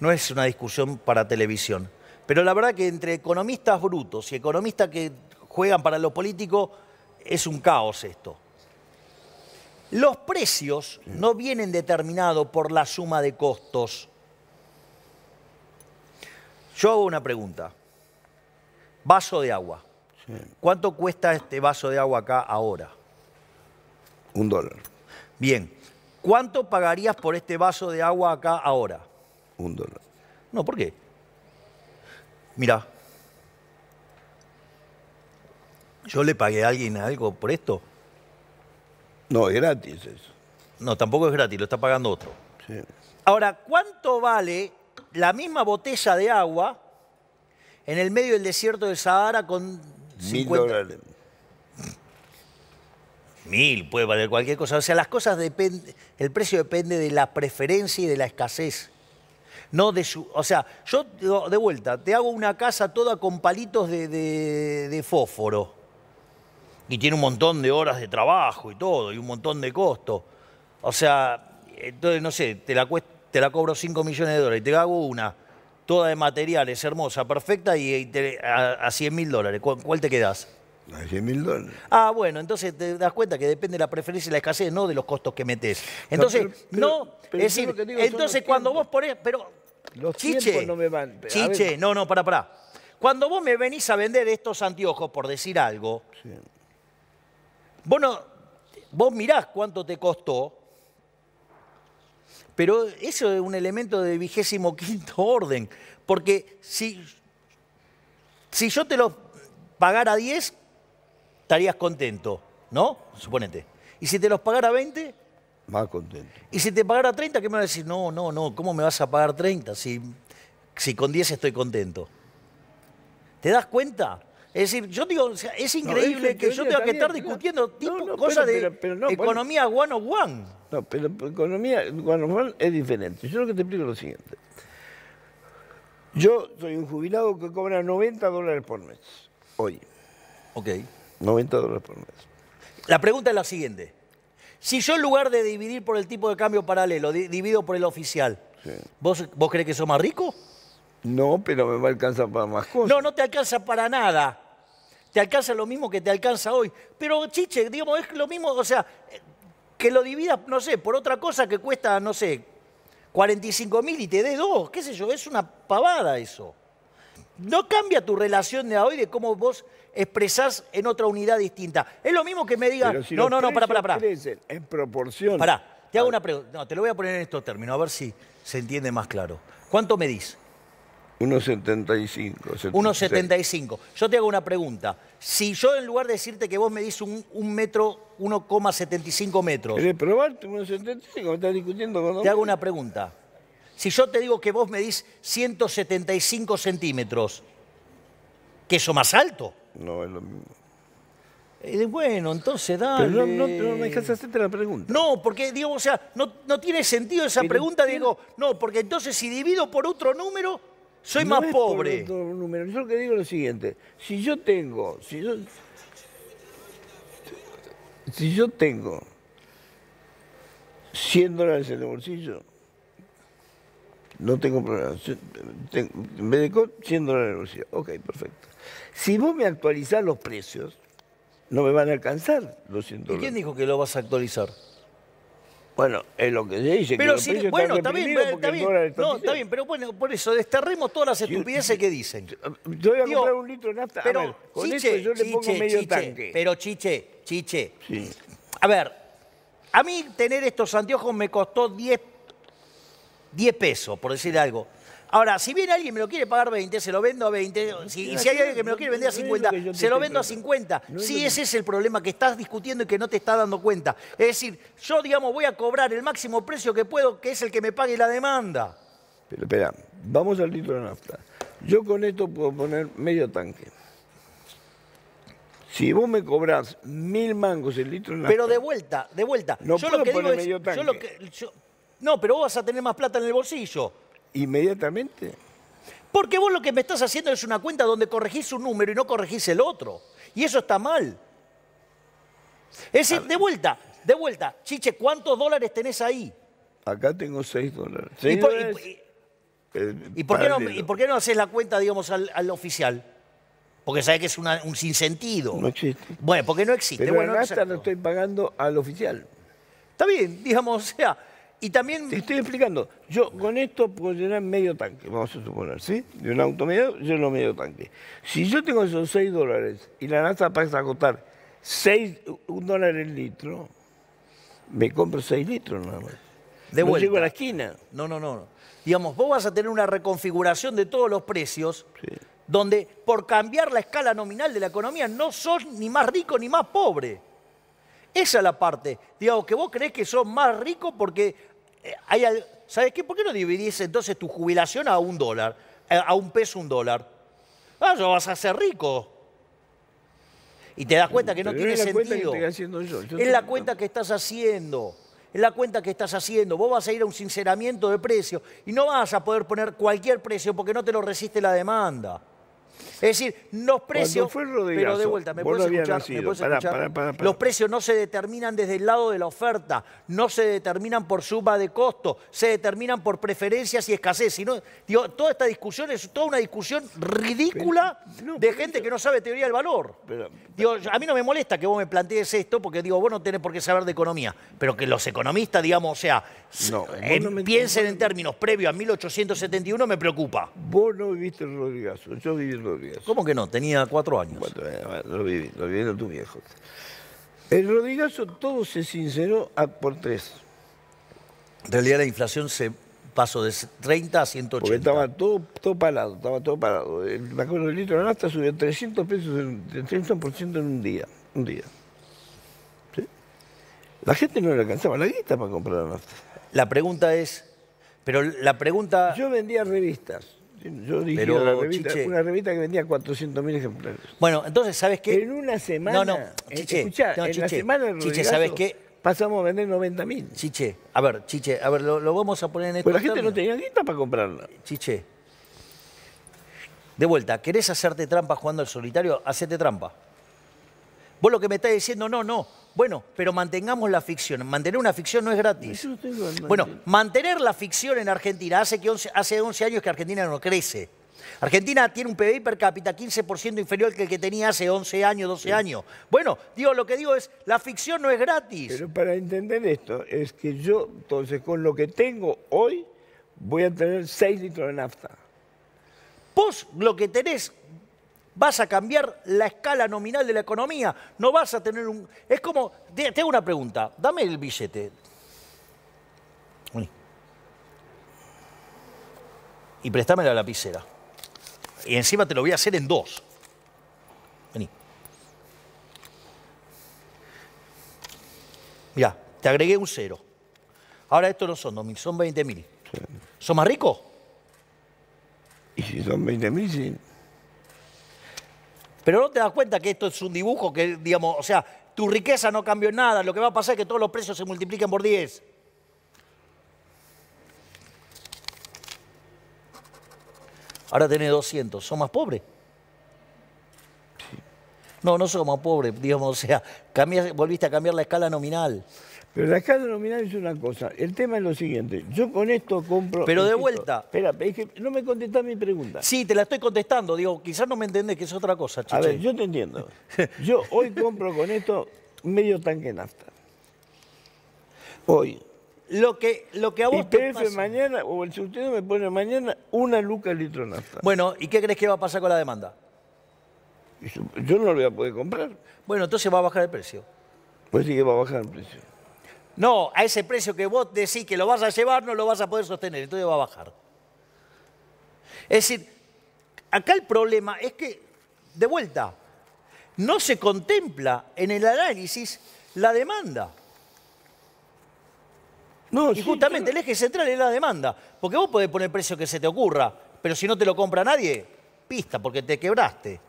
no es una discusión para televisión. Pero la verdad que entre economistas brutos y economistas que juegan para lo político, es un caos esto. Los precios no vienen determinados por la suma de costos. Yo hago una pregunta. Vaso de agua. ¿Cuánto cuesta este vaso de agua acá ahora? Un dólar. Bien. ¿Cuánto pagarías por este vaso de agua acá ahora? un No, ¿por qué? Mira, yo le pagué a alguien algo por esto. No, es gratis eso. No, tampoco es gratis, lo está pagando otro. Sí. Ahora, ¿cuánto vale la misma botella de agua en el medio del desierto del Sahara con 50... Mil dólares. Mil, puede valer cualquier cosa. O sea, las cosas dependen, el precio depende de la preferencia y de la escasez no de su... O sea, yo de vuelta, te hago una casa toda con palitos de, fósforo. Y tiene un montón de horas de trabajo y todo, y un montón de costo. O sea, entonces, no sé, te la, te la cobro 5 millones de dólares y te hago una toda de materiales, hermosa, perfecta, y, a, 100 mil dólares. ¿Cuál, ¿Cuál te quedas? dólares. Ah, bueno, entonces te das cuenta que depende de la preferencia y la escasez, no de los costos que metes. Entonces, no, es decir, entonces cuando vos ponés, pero los chiche, no me van. Chiche, no, no, para, para. Cuando vos me venís a vender estos anteojos, por decir algo, vos, mirás cuánto te costó, pero eso es un elemento de vigésimo quinto orden, porque si, si yo te los pagara 10, estarías contento, ¿no? Suponete. Y si te los pagara 20, más contento. Y si te pagara 30, ¿qué me vas a decir? No, no, no, ¿cómo me vas a pagar 30 si, si con 10 estoy contento? ¿Te das cuenta? Es decir, yo digo, es increíble que yo tenga que estar discutiendo tipo, cosas de economía one one. No, pero economía one on one es diferente. Yo lo que te explico es lo siguiente. Yo soy un jubilado que cobra 90 dólares por mes, hoy. Ok. 90 dólares por mes. La pregunta es la siguiente. Si yo en lugar de dividir por el tipo de cambio paralelo, divido por el oficial, ¿vos, ¿vos crees que sos más rico? No, pero me va a alcanzar para más cosas. No, no te alcanza para nada. Te alcanza lo mismo que te alcanza hoy. Pero, chiche, digamos, es lo mismo, o sea, que lo dividas, no sé, por otra cosa que cuesta, no sé, 45 mil y te dé dos, qué sé yo, es una pavada eso no cambia tu relación de hoy de cómo vos expresás en otra unidad distinta. Es lo mismo que me diga, no, no, no, para, para, para. en proporción. Pará, te hago una pregunta. No, te lo voy a poner en estos términos, a ver si se entiende más claro. ¿Cuánto medís? 1,75. 1,75. Yo te hago una pregunta. Si yo en lugar de decirte que vos medís un, un metro, 1,75 metros. ¿Querés probarte 1,75? ¿Me estás discutiendo con Te hago una pregunta. Si yo te digo que vos me medís 175 centímetros, que eso más alto. No, es lo mismo. bueno, entonces dale. Pero no, me dejas hacerte la pregunta. No, porque digo, o sea, no, tiene sentido esa pregunta. Digo, no, porque entonces si divido por otro número, soy más pobre. Yo lo que digo es lo siguiente. Si yo tengo, si si yo tengo 100 dólares en el bolsillo, no tengo problema. Me dejó 100 dólares de Rusia. Ok, perfecto. Si vos me actualizás los precios, no me van a alcanzar los 100 dólares. ¿Y quién dijo que lo vas a actualizar? Bueno, es lo que se dice. Pero si, bueno, está bien, está bien. No, está bien, pero bueno, por eso desterremos todas las estupideces que dicen. Yo um, voy a comprar un litro de nafta. Pero, a ver, con chiche, yo le pongo medio tanque. Pero chiche, chiche. A ver, a mí tener estos anteojos me costó 10 10 pesos, por decir algo. Ahora, si viene alguien me lo quiere pagar 20, se lo vendo a 20. y si hay alguien que me lo quiere vender a 50, se lo vendo a 50. Sí, ese es el problema que estás discutiendo y que no te estás dando cuenta. Es decir, yo, digamos, voy a cobrar el máximo precio que puedo, que es el que me pague la demanda. Pero espera, vamos al litro de nafta. Yo con esto puedo poner medio tanque. Si vos me cobrás mil mangos el litro de nafta... Pero de vuelta, de vuelta. No yo puedo lo que poner medio tanque. que, no, pero vos vas a tener más plata en el bolsillo. Inmediatamente. Porque vos lo que me estás haciendo es una cuenta donde corregís un número y no corregís el otro. Y eso está mal. Es de vuelta, de vuelta. Chiche, ¿cuántos dólares tenés ahí? Acá tengo seis dólares. ¿Y, por, qué no, haces la cuenta, digamos, al, oficial? Porque sabés que es un sinsentido. No existe. Bueno, porque no existe. Pero bueno, no estoy pagando al oficial. Está bien, digamos, o sea, y también... Te estoy explicando. Yo con esto puedo llenar medio tanque, vamos a suponer, ¿sí? De un auto medio, lleno medio tanque. Si yo tengo esos 6 dólares y la NASA pasa a costar 6, un dólar el litro, me compro 6 litros nada más. De no llego a la esquina. No, no, no. Digamos, vos vas a tener una reconfiguración de todos los precios donde por cambiar la escala nominal de la economía no sos ni más rico ni más pobre. Esa es la parte. Digamos, que vos crees que sos más rico porque eh, hay, ¿Sabes qué? ¿Por qué no dividís entonces tu jubilación a un dólar? Eh, a un peso, un dólar. Ah, yo vas a ser rico. Y te das cuenta que no tiene sentido. que es la cuenta que estás haciendo. Es la cuenta que estás haciendo. Vos vas a ir a un sinceramiento de precio y no vas a poder poner cualquier precio porque no te lo resiste la demanda. Es decir, los precios... pero de vuelta, me puedes los precios no se determinan desde el lado de la oferta, no se determinan por suma de costo, se determinan por preferencias y escasez. toda esta discusión es toda una discusión ridícula de gente que no sabe teoría del valor. a mí no me molesta que vos me plantees esto porque digo, vos no tenés por qué saber de economía, pero que los economistas, digamos, o sea, piensen en términos previos a 1871 me preocupa. Vos no viviste yo viví ¿Cómo que no? Tenía cuatro años. Eh, lo vivieron tus viejos. El Rodrigazo todo se sinceró por tres. En realidad la inflación se pasó de 30 a 180. estaba todo, todo parado, estaba todo parado. Me acuerdo el litro de la subió 300 pesos, en, 300% en un día. Un día. La gente no le alcanzaba la guita para comprar la nafta. La pregunta es, pero la pregunta... Yo vendía revistas yo dije Pero, una, revista, que vendía 400.000 ejemplares. Bueno, entonces, ¿sabes qué? En una semana. No, no, eh, Chiche. en la semana Chiche, ¿sabes qué? Pasamos a vender 90.000. Chiche, a ver, Chiche, a ver, lo, vamos a poner en esto. Pero la gente no tenía guita para comprarla. Chiche. De vuelta, ¿querés hacerte trampa jugando al solitario? Hacete trampa. Vos lo que me estás diciendo, no, no. Bueno, pero mantengamos la ficción. Mantener una ficción no es gratis. Bueno, mantener la ficción en Argentina hace, que 11, hace 11 años que Argentina no crece. Argentina tiene un PBI per cápita 15% inferior que el que tenía hace 11 años, 12 años. Bueno, digo, lo que digo es, la ficción no es gratis. Pero para entender esto, es que yo, entonces, con lo que tengo hoy, voy a tener 6 litros de nafta. Vos lo que tenés Vas a cambiar la escala nominal de la economía. No vas a tener un... Es como... Te, hago una pregunta. Dame el billete. Y préstame la lapicera. Y encima te lo voy a hacer en dos. Vení. Ya, te agregué un cero. Ahora estos no son mil, son 20.000. ¿Son más ricos? Y si son 20.000, sí. Pero no te das cuenta que esto es un dibujo que, digamos, o sea, tu riqueza no cambió en nada, lo que va a pasar es que todos los precios se multipliquen por 10. Ahora tenés 200, ¿son más pobres? No, no somos pobres, digamos, o sea, volviste a cambiar la escala nominal. Pero la escala nominal es una cosa. El tema es lo siguiente. Yo con esto compro... Pero de vuelta... Espera, es no me contestás mi pregunta. Sí, te la estoy contestando. Digo, quizás no me entendés que es otra cosa, A ver, yo te entiendo. <laughs> Yo hoy compro con esto medio tanque de nafta. Hoy. Lo que, lo que a vos te mañana, o el subsidio me pone mañana una luca litro de nafta. Bueno, ¿y qué crees que va a pasar con la demanda? Yo no lo voy a poder comprar. Bueno, entonces va a bajar el precio. Pues sí que va a bajar el precio. No, a ese precio que vos decís que lo vas a llevar, no lo vas a poder sostener, entonces va a bajar. Es decir, acá el problema es que, de vuelta, no se contempla en el análisis la demanda. No, y justamente el eje central es la demanda, porque vos podés poner el precio que se te ocurra, pero si no te lo compra nadie, pista, porque te quebraste.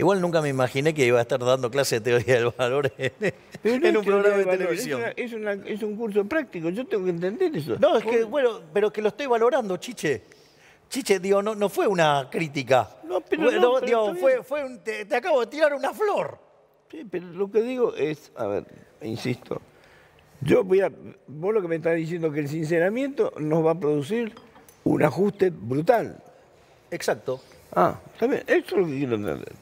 Igual nunca me imaginé que iba a estar dando clases de teoría del valor en, un programa de, televisión. Es, un curso práctico, yo tengo que entender eso. No, es que, bueno, pero que lo estoy valorando, Chiche. Chiche, digo, no, fue una crítica. No, pero, fue, te, acabo de tirar una flor. Sí, pero lo que digo es, a ver, insisto, yo voy a, vos lo que me estás diciendo que el sinceramiento nos va a producir un ajuste brutal. Exacto. Ah, también, eso es lo que quiero entender.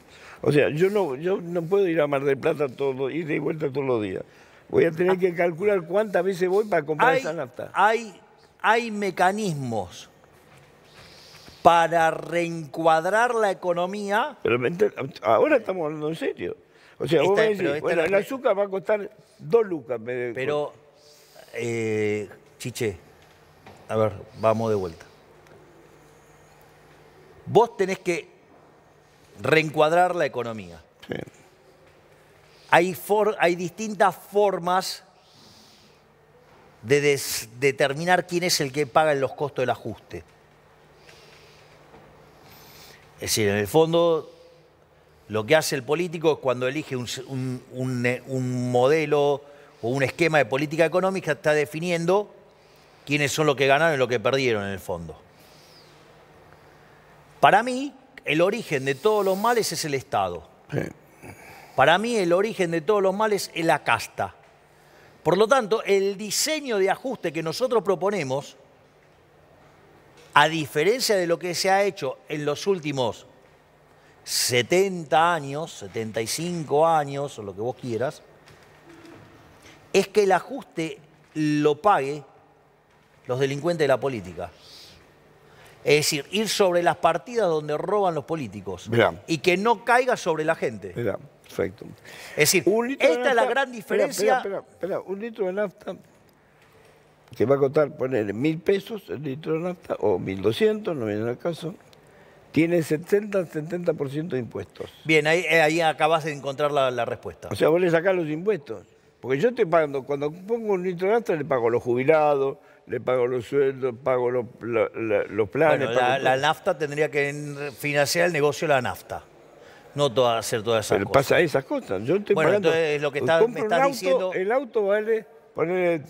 O sea, yo no, yo no puedo ir a Mar del Plata todo, ir de vuelta todos los días. Voy a tener que calcular cuántas veces voy para comprar hay, esa nafta. Hay, mecanismos para reencuadrar la economía. Pero ahora estamos hablando en serio. O sea, vos bueno, el azúcar va a costar dos lucas. pero, eh, Chiche, a ver, vamos de vuelta. Vos tenés que reencuadrar la economía. Hay, hay, distintas formas de determinar quién es el que paga los costos del ajuste. Es decir, en el fondo, lo que hace el político es cuando elige un, un modelo o un esquema de política económica, está definiendo quiénes son los que ganaron y los que perdieron en el fondo. Para mí, el origen de todos los males es el Estado. Para mí el origen de todos los males es la casta. Por lo tanto, el diseño de ajuste que nosotros proponemos, a diferencia de lo que se ha hecho en los últimos 70 años, 75 años, o lo que vos quieras, es que el ajuste lo pague los delincuentes de la política. Es decir, ir sobre las partidas donde roban los políticos. Y que no caiga sobre la gente. perfecto. Es decir, esta es la gran diferencia. Espera, un litro de nafta que va a costar, poner mil pesos el litro de nafta, o mil doscientos, no viene al caso, tiene 70 70% de impuestos. Bien, ahí, eh, ahí acabas de encontrar la, la respuesta. O sea, vos le sacás los impuestos. Porque yo estoy pagando, cuando pongo un litro de nafta le pago a los jubilados, le pago los sueldos, pago los, planes. Bueno, la, nafta tendría que financiar el negocio de la nafta. No hacer todas esas Pero pasa esas cosas. Yo estoy bueno, pagando, es lo que me estás diciendo... El auto vale, poner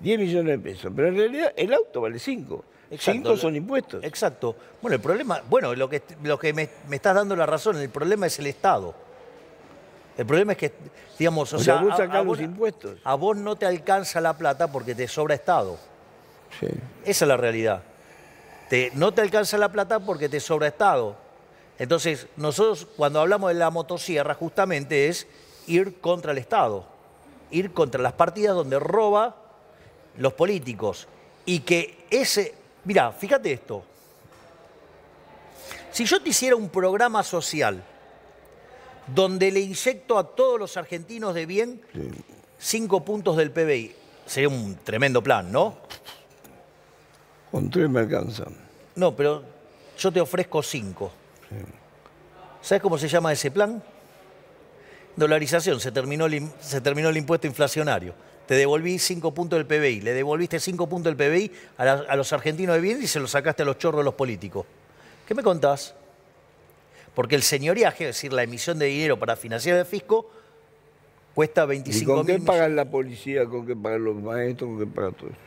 10 millones de pesos, pero en realidad el auto vale 5. 5 son impuestos. Exacto. Bueno, el problema, bueno, lo que, lo que me, estás dando la razón, el problema es el Estado. El problema es que, digamos, o, sea, impuestos. A vos no te alcanza la plata porque te sobra Estado. Esa es la realidad. Te, no te alcanza la plata porque te sobra estado. Entonces, nosotros cuando hablamos de la motosierra, justamente es ir contra el Estado, ir contra las partidas donde roba los políticos. Y que ese. mira fíjate esto. Si yo te hiciera un programa social donde le inyecto a todos los argentinos de bien cinco puntos del PBI, sería un tremendo plan, ¿no? Con tres me alcanzan. No, pero yo te ofrezco cinco. ¿Sabes cómo se llama ese plan? Dolarización. Se terminó, el, se terminó el impuesto inflacionario. Te devolví cinco puntos del PBI. Le devolviste cinco puntos del PBI a, los argentinos de bien y se los sacaste a los chorros de los políticos. ¿Qué me contás? Porque el señoriaje, es decir, la emisión de dinero para financiar el fisco, cuesta 25 mil. con qué pagan la policía? ¿Con qué pagan los maestros? ¿Con qué pagan todo eso?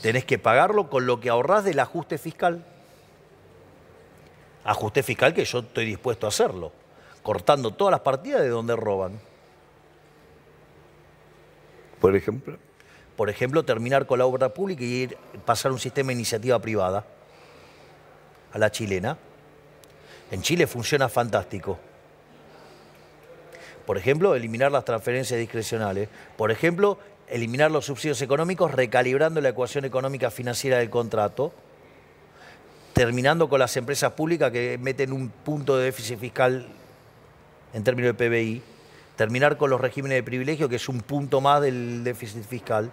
Tenés que pagarlo con lo que ahorrás del ajuste fiscal. Ajuste fiscal que yo estoy dispuesto a hacerlo, cortando todas las partidas de donde roban. Por ejemplo. Por ejemplo, terminar con la obra pública y pasar un sistema de iniciativa privada a la chilena. En Chile funciona fantástico. Por ejemplo, eliminar las transferencias discrecionales. Por ejemplo, eliminar los subsidios económicos, recalibrando la ecuación económica financiera del contrato, terminando con las empresas públicas que meten un punto de déficit fiscal en términos de PBI, terminar con los regímenes de privilegio, que es un punto más del déficit fiscal.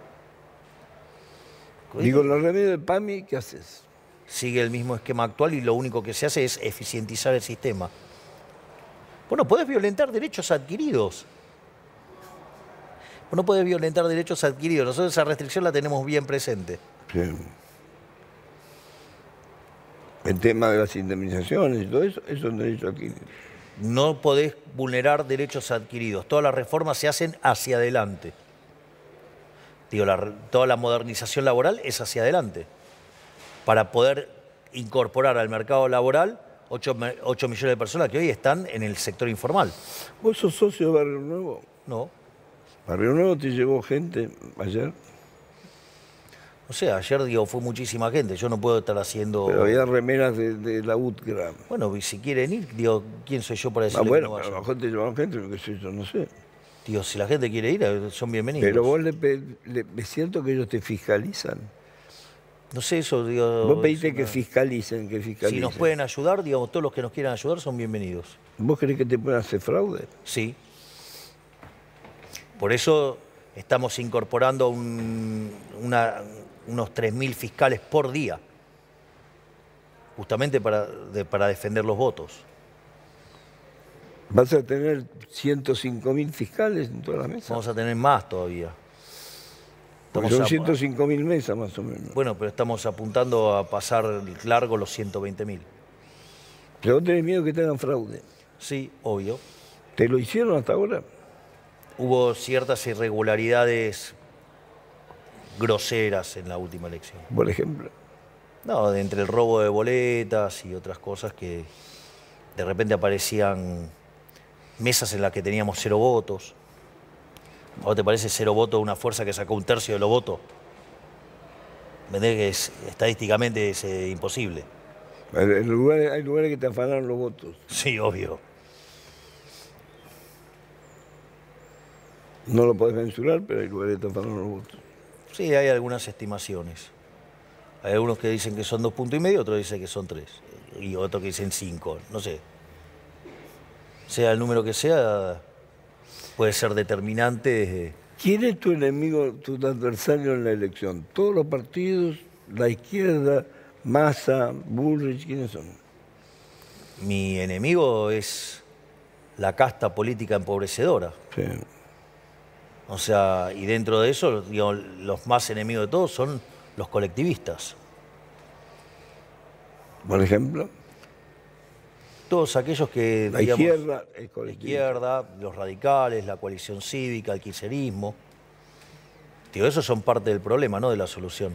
Digo, los remedios del PAMI, ¿qué haces? Sigue el mismo esquema actual y lo único que se hace es eficientizar el sistema. Bueno, puedes violentar derechos adquiridos no puede violentar derechos adquiridos. Nosotros esa restricción la tenemos bien presente. El tema de las indemnizaciones y todo eso, eso es un derecho No podés vulnerar derechos adquiridos. Todas las reformas se hacen hacia adelante. Digo, toda la modernización laboral es hacia adelante. Para poder incorporar al mercado laboral 8, millones de personas que hoy están en el sector informal. ¿Vos sos socio de Barrio Nuevo? No. ¿A Nuevo te llevó gente ayer? o sea ayer digo, fue muchísima gente, yo no puedo estar haciendo... Pero había remeras de, la UTGRAM. Bueno, y si quieren ir, digo, ¿quién soy yo para ah, decirle ah, bueno, que no a lo mejor te gente, yo, no sé. Digo, si la gente quiere ir, eh, son bienvenidos. Pero vos le, siento que ellos te fiscalizan. No sé, eso, digo... Vos pediste que fiscalicen, que fiscalicen. Si nos pueden ayudar, digamos, todos los que nos quieran ayudar son bienvenidos. ¿Vos crees que te pueden hacer fraude? Sí. Por eso estamos incorporando una, unos 3.000 fiscales por día, justamente para, para defender los votos. ¿Vas a tener 105.000 fiscales en todas las mesas? Vamos a tener más todavía. son 105.000 mesas más o menos. Bueno, pero estamos apuntando a pasar largo los 120.000. Pero vos tenés miedo que tengan fraude. Sí, obvio. ¿Te lo hicieron hasta ahora? hubo ciertas irregularidades groseras en la última elección. ¿Por ejemplo? No, entre el robo de boletas y otras cosas que de repente aparecían mesas en las que teníamos cero votos. ¿O te parece cero votos una fuerza que sacó un tercio de los votos? ¿Entendés que estadísticamente es eh, imposible? hay lugares que te afanaron los votos. Sí, obvio. No lo puedes mensurar, pero hay lugares para los votos. Sí, hay algunas estimaciones. Hay algunos que dicen que son dos puntos y medio, otros dicen que son tres. Y otros que dicen cinco, no sé. Sea el número que sea, puede ser determinante. ¿Quién es tu enemigo, tu adversario en la elección? Todos los partidos, la izquierda, Massa, Bullrich, ¿quiénes son? Mi enemigo es la casta política empobrecedora. Sí. O sea, y dentro de eso, los más enemigos de todos son los colectivistas. ¿Por ejemplo? Todos aquellos que... La izquierda, izquierda, los radicales, la coalición cívica, el kirchnerismo. Digo, esos son parte del problema, no de la solución.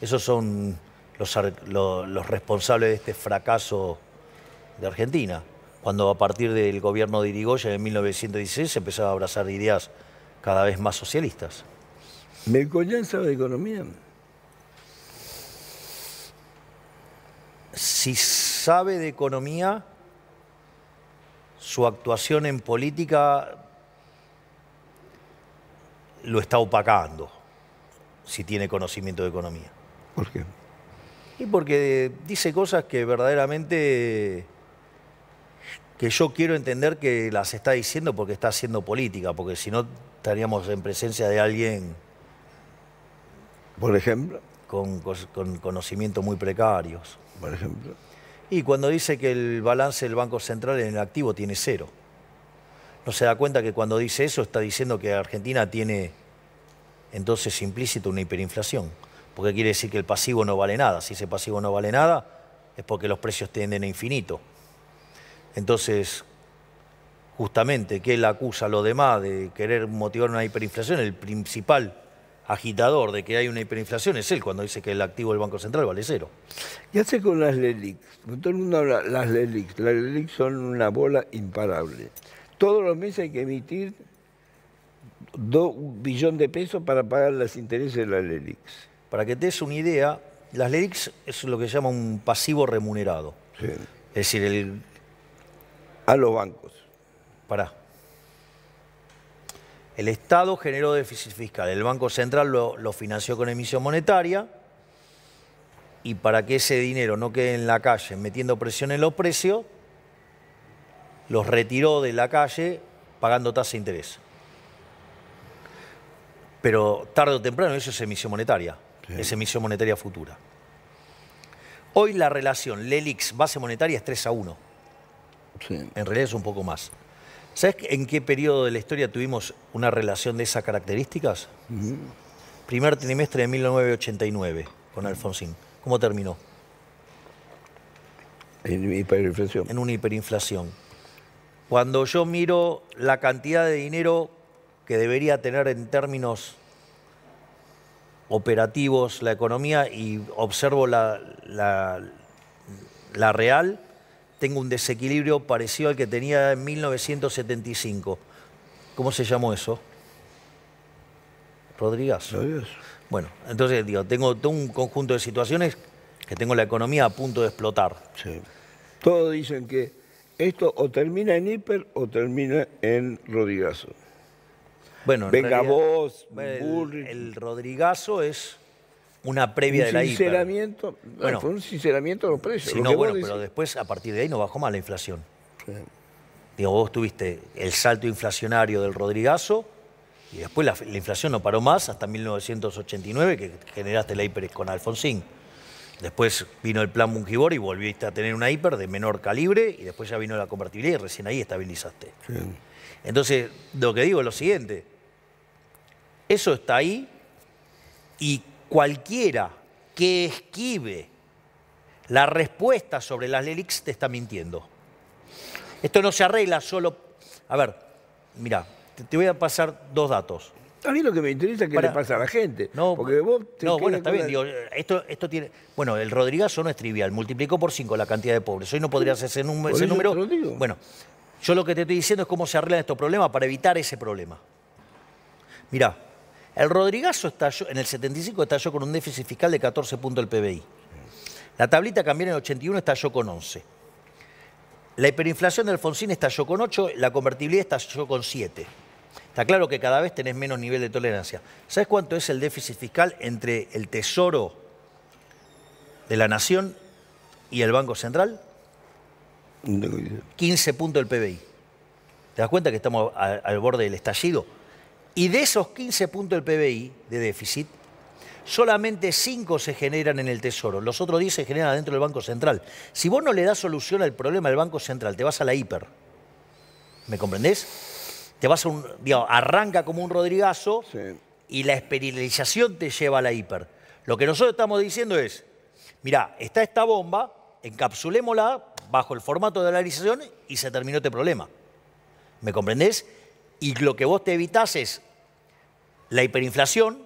Esos son los, responsables de este fracaso de Argentina. Cuando a partir del gobierno de Irigoyen en 1916 se empezaba a abrazar ideas cada vez más socialistas. ¿Melcoyán sabe de economía? Si sabe de economía, su actuación en política lo está opacando, si tiene conocimiento de economía. ¿Por qué? Y porque dice cosas que verdaderamente que yo quiero entender que las está diciendo porque está haciendo política, porque si no estaríamos en presencia de alguien... Por ejemplo. Con, conocimientos muy precarios. Por ejemplo. Y cuando dice que el balance del Banco Central en el activo tiene cero. No se da cuenta que cuando dice eso está diciendo que Argentina tiene entonces implícito una hiperinflación. Porque quiere decir que el pasivo no vale nada. Si ese pasivo no vale nada, es porque los precios tienden a infinito. Entonces, justamente que él acusa a lo demás de querer motivar una hiperinflación, el principal agitador de que hay una hiperinflación es él cuando dice que el activo del Banco Central vale cero. ¿Qué hace con las LELIX? Todo el mundo habla las LELIX. Las LELIX son una bola imparable. Todos los meses hay que emitir 2 billón de pesos para pagar los intereses de las LELIX. Para que te des una idea, las LELIX es lo que se llama un pasivo remunerado. Es decir, el a los bancos. Pará. El Estado generó déficit fiscal, el Banco Central lo, financió con emisión monetaria y para que ese dinero no quede en la calle metiendo presión en los precios, los retiró de la calle pagando tasa de interés. Pero tarde o temprano eso es emisión monetaria, es emisión monetaria futura. Hoy la relación LELIX-base monetaria es 3 a 1. En realidad es un poco más. ¿Sabes en qué periodo de la historia tuvimos una relación de esas características? Primer trimestre de 1989 con Alfonsín. ¿Cómo terminó? En hiperinflación. En una hiperinflación. Cuando yo miro la cantidad de dinero que debería tener en términos operativos la economía y observo la, la real, tengo un desequilibrio parecido al que tenía en 1975. ¿Cómo se llamó eso? Rodríguez. Bueno, entonces digo, tengo todo un conjunto de situaciones que tengo la economía a punto de explotar. Sí. Todos dicen que esto o termina en hiper o termina en Rodrigazo. Bueno, Venga vos, el, el Rodrigazo es una previa de la hiper. bueno, fue un sinceramiento de los precios. Sí, bueno, pero después, a partir de ahí, no bajó más la inflación. Digo, vos tuviste el salto inflacionario del Rodrigazo y después la, inflación no paró más hasta 1989, que generaste la hiper con Alfonsín. Después vino el plan Mungibor y volviste a tener una hiper de menor calibre y después ya vino la convertibilidad y recién ahí estabilizaste. Entonces, lo que digo es lo siguiente. Eso está ahí y Cualquiera que esquive la respuesta sobre las LELIX te está mintiendo. Esto no se arregla solo... A ver, mira, te voy a pasar dos datos. A mí lo que me interesa es le pasa a la gente. No, porque no bueno, está bien. esto, esto tiene... Bueno, el Rodrigazo no es trivial. Multiplicó por cinco la cantidad de pobres. Hoy no podrías hacer ese, ese número. Bueno, yo lo que te estoy diciendo es cómo se arreglan estos problemas para evitar ese problema. Mirá, el Rodrigazo estalló, en el 75 estalló con un déficit fiscal de 14 puntos del PBI. La tablita cambió en el 81, estalló con 11. La hiperinflación de Alfonsín estalló con 8, la convertibilidad estalló con 7. Está claro que cada vez tenés menos nivel de tolerancia. ¿Sabes cuánto es el déficit fiscal entre el Tesoro de la Nación y el Banco Central? 15 puntos del PBI. ¿Te das cuenta que estamos al borde del estallido? Y de esos 15 puntos del PBI de déficit, solamente 5 se generan en el Tesoro, los otros 10 se generan dentro del Banco Central. Si vos no le das solución al problema del Banco Central, te vas a la hiper. ¿Me comprendés? Te vas a un, arranca como un rodrigazo y la esperilización te lleva a la hiper. Lo que nosotros estamos diciendo es, mirá, está esta bomba, encapsulémosla bajo el formato de dolarización y se terminó este problema. ¿Me comprendés? Y lo que vos te evitás es la hiperinflación,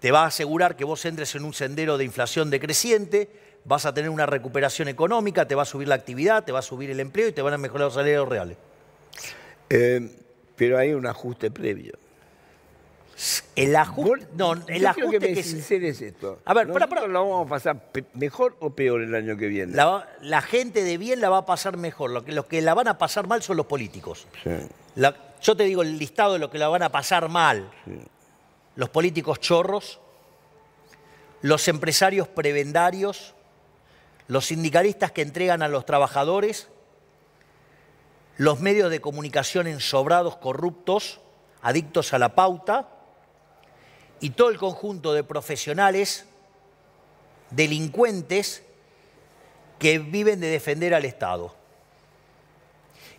te va a asegurar que vos entres en un sendero de inflación decreciente, vas a tener una recuperación económica, te va a subir la actividad, te va a subir el empleo y te van a mejorar los salarios reales. Eh, pero hay un ajuste previo. El ajuste. No, el ajuste que, me que es esto. A ver, para, para. ¿La vamos a pasar mejor o peor el año que viene? La, gente de bien la va a pasar mejor. Los que, los que la van a pasar mal son los políticos. Sí yo te digo el listado de lo que la van a pasar mal. Los políticos chorros, los empresarios prebendarios, los sindicalistas que entregan a los trabajadores, los medios de comunicación ensobrados, corruptos, adictos a la pauta, y todo el conjunto de profesionales, delincuentes, que viven de defender al Estado.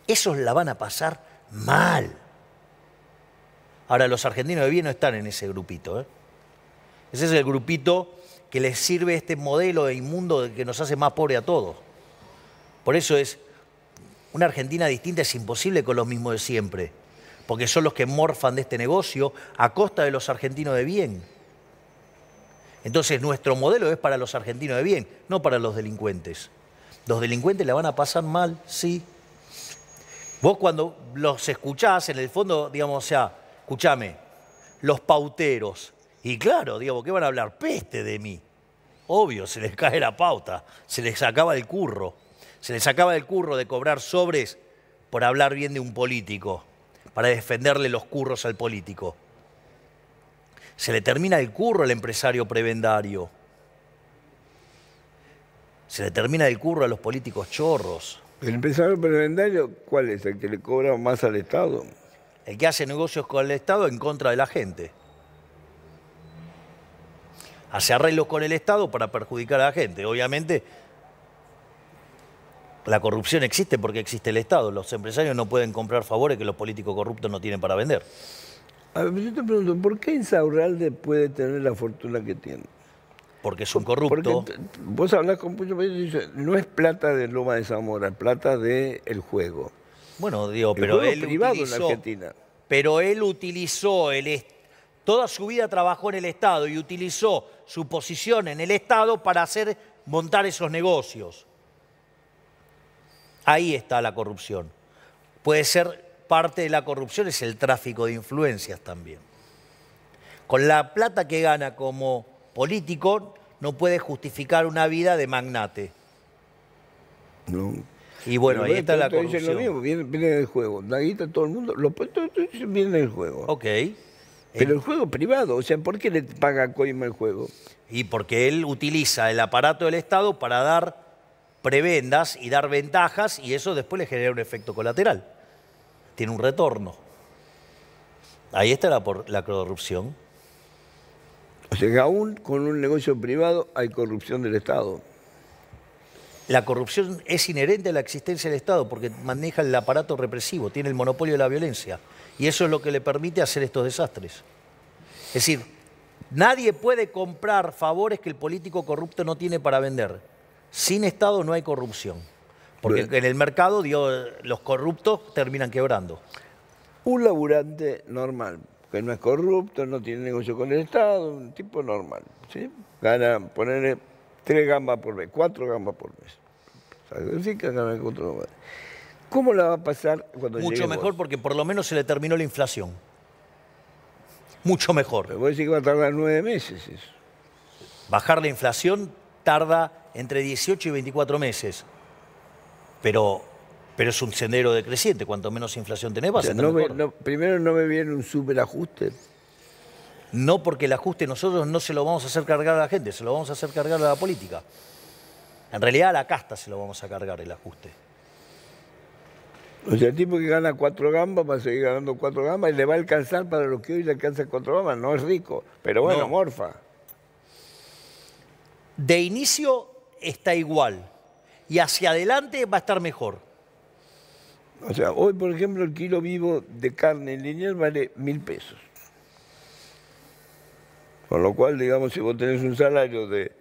Esos la van a pasar mal. Ahora, los argentinos de bien no están en ese grupito. ¿eh? Ese es el grupito que les sirve este modelo de inmundo que nos hace más pobre a todos. Por eso es, una Argentina distinta es imposible con los mismos de siempre, porque son los que morfan de este negocio a costa de los argentinos de bien. Entonces nuestro modelo es para los argentinos de bien, no para los delincuentes. Los delincuentes la van a pasar mal, sí, Vos cuando los escuchás, en el fondo, digamos, o sea, escuchame, los pauteros. Y claro, digamos, ¿qué van a hablar? Peste de mí. Obvio, se les cae la pauta, se les acaba el curro. Se les acaba el curro de cobrar sobres por hablar bien de un político, para defenderle los curros al político. Se le termina el curro al empresario prebendario. Se le termina el curro a los políticos chorros. El empresario prebendario, ¿cuál es? El que le cobra más al Estado. El que hace negocios con el Estado en contra de la gente. Hace arreglos con el Estado para perjudicar a la gente. Obviamente, la corrupción existe porque existe el Estado. Los empresarios no pueden comprar favores que los políticos corruptos no tienen para vender. A ver, yo te pregunto, ¿por qué Insaurralde puede tener la fortuna que tiene? porque es un corrupto. vos hablás con muchos países y no es plata de Loma de Zamora, es plata del juego. Bueno, digo, pero él Argentina. Pero él utilizó el toda su vida trabajó en el Estado y utilizó su posición en el Estado para hacer montar esos negocios. Ahí está la corrupción. Puede ser parte de la corrupción es el tráfico de influencias también. Con la plata que gana como político no puede justificar una vida de magnate. No. Y bueno, ahí está la corrupción. lo mismo, viene, juego. todo el mundo, viene el juego. Ok. Pero el juego privado, o sea, ¿por qué le paga a Coima el juego? Y porque él utiliza el aparato del Estado para dar prebendas y dar ventajas y eso después le genera un efecto colateral. Tiene un retorno. Ahí está la, la corrupción. O sea que aún con un negocio privado hay corrupción del Estado. La corrupción es inherente a la existencia del Estado porque maneja el aparato represivo, tiene el monopolio de la violencia. Y eso es lo que le permite hacer estos desastres. Es decir, nadie puede comprar favores que el político corrupto no tiene para vender. Sin Estado no hay corrupción. Porque en el mercado los corruptos terminan quebrando. Un laburante normal, que no es corrupto, no tiene negocio con el Estado, un tipo normal. ¿sí? Gana, ponerle tres gambas por mes, cuatro gambas por mes. gana ¿Cómo la va a pasar cuando Mucho mejor porque por lo menos se le terminó la inflación. Mucho mejor. Pero voy a decir que va a tardar nueve meses eso. Bajar la inflación tarda entre 18 y 24 meses. Pero pero es un sendero decreciente. Cuanto menos inflación tenés, va a ser no Primero, no me viene un superajuste. No, porque el ajuste nosotros no se lo vamos a hacer cargar a la gente, se lo vamos a hacer cargar a la política. En realidad a la casta se lo vamos a cargar el ajuste. O sea, el tipo que gana cuatro gambas va a seguir ganando cuatro gambas y le va a alcanzar para los que hoy le alcanza cuatro gambas. No es rico, pero bueno, morfa. De inicio está igual y hacia adelante va a estar mejor. O sea, hoy, por ejemplo, el kilo vivo de carne en línea vale mil pesos. Con lo cual, digamos, si vos tenés un salario de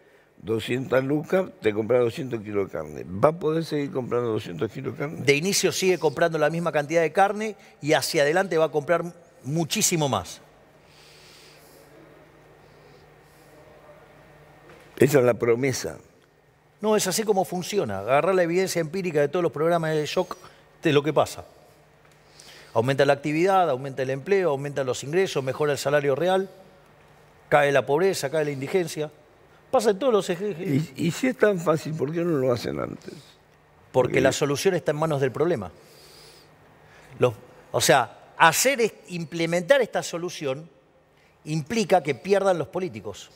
200 lucas, te compras 200 kilos de carne. ¿Va a poder seguir comprando 200 kilos de carne? De inicio sigue comprando la misma cantidad de carne y hacia adelante va a comprar muchísimo más. Esa es la promesa. No, es así como funciona. Agarrar la evidencia empírica de todos los programas de shock lo que pasa. Aumenta la actividad, aumenta el empleo, aumenta los ingresos, mejora el salario real, cae la pobreza, cae la indigencia. Pasa en todos los ejes. ¿Y, si es tan fácil, por qué no lo hacen antes? Porque la eh. solución está en manos del problema. o sea, hacer, implementar esta solución implica que pierdan los políticos.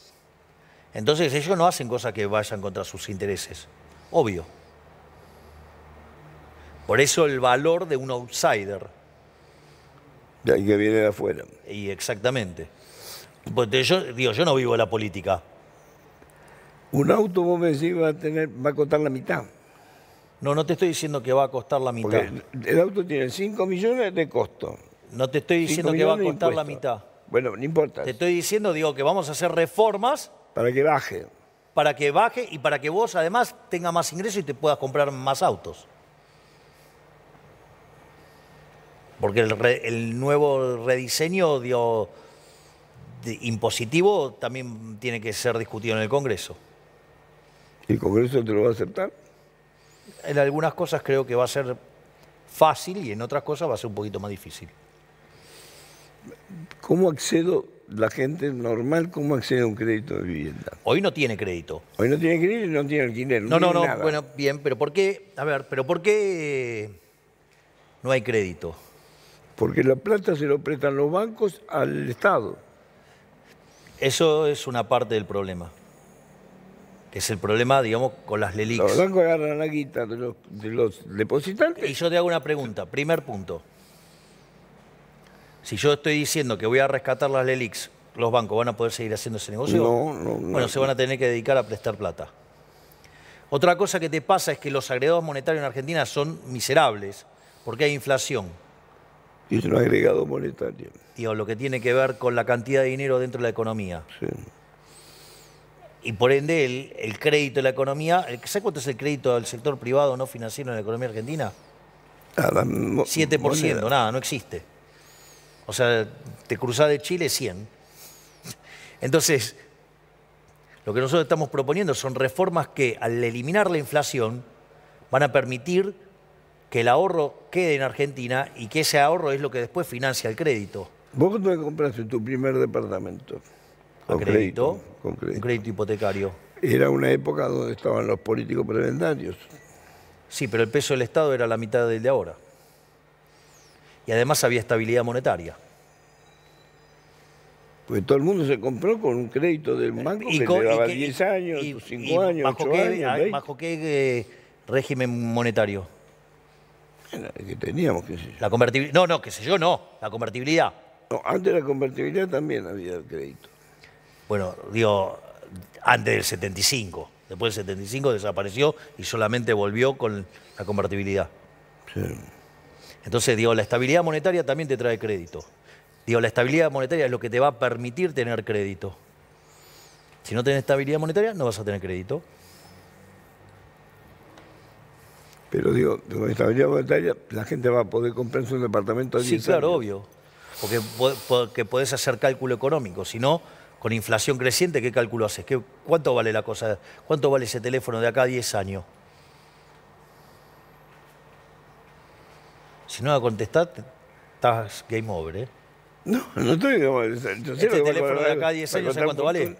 Entonces ellos no hacen cosas que vayan contra sus intereses, obvio. Por eso el valor de un outsider. De ahí que viene de afuera. Y exactamente. Porque yo, digo, yo no vivo la política. Un auto, vos me decís, va a, tener, va a costar la mitad. No, no te estoy diciendo que va a costar la mitad. el auto tiene 5 millones de costo. No te estoy diciendo que va a costar la mitad. Bueno, no importa. Te estoy diciendo, digo, que vamos a hacer reformas. Para que baje. Para que baje y para que vos además tengas más ingresos y te puedas comprar más autos. Porque el, nuevo rediseño impositivo también tiene que ser discutido en el Congreso. ¿Y el Congreso te lo va a aceptar? En algunas cosas creo que va a ser fácil y en otras cosas va a ser un poquito más difícil. ¿Cómo accedo la gente normal cómo accede a un crédito de vivienda. Hoy no tiene crédito. Hoy no tiene crédito y no tiene alquiler. No, no, no. Bueno, bien, pero ¿por qué? A ver, pero ¿por qué no hay crédito? porque la plata se lo prestan los bancos al Estado. Eso es una parte del problema. Que es el problema, digamos, con las LELIX. Los bancos agarran la guita de los, depositantes. Y yo te hago una pregunta, primer punto. Si yo estoy diciendo que voy a rescatar las LELIX, ¿los bancos van a poder seguir haciendo ese negocio? No, no, no. Bueno, se van a tener que dedicar a prestar plata. Otra cosa que te pasa es que los agregados monetarios en Argentina son miserables porque hay inflación. Y es un agregado monetario. Digo, lo que tiene que ver con la cantidad de dinero dentro de la economía. Sí. Y por ende, el, crédito de la economía. ¿Sabe cuánto es el crédito del sector privado no financiero en la economía argentina? Ah, nada, 7%, nada, no existe. O sea, te cruzás de Chile 100. Entonces, lo que nosotros estamos proponiendo son reformas que al eliminar la inflación van a permitir que el ahorro quede en Argentina y que ese ahorro es lo que después financia el crédito. Vos cuando compraste tu primer departamento. Con crédito, con crédito. Un crédito hipotecario. Era una época donde estaban los políticos prebendarios. Sí, pero el peso del Estado era la mitad del de ahora. Y además había estabilidad monetaria. Pues todo el mundo se compró con un crédito del banco y que llevaba 10 años, 5 años, bajo qué, ¿Bajo qué eh, régimen monetario? que teníamos, La convertibilidad. No, no, qué sé yo, no. La convertibilidad. No, antes de la convertibilidad también había crédito. Bueno, digo, antes del 75. Después del 75 desapareció y solamente volvió con la convertibilidad. Sí. Entonces, digo, la estabilidad monetaria también te trae crédito. Digo, la estabilidad monetaria es lo que te va a permitir tener crédito. Si no tenés estabilidad monetaria, no vas a tener crédito. Pero digo, con esta monetaria la gente va a poder comprarse un departamento a Sí, claro, obvio. Porque, porque podés hacer cálculo económico. Si no, con inflación creciente, ¿qué cálculo haces? ¿Qué, ¿Cuánto vale la cosa? ¿Cuánto vale ese teléfono de acá a 10 años? Si no la contestás, estás game over, ¿eh? No, no estoy game over. este teléfono de acá a 10 años, cuánto vale?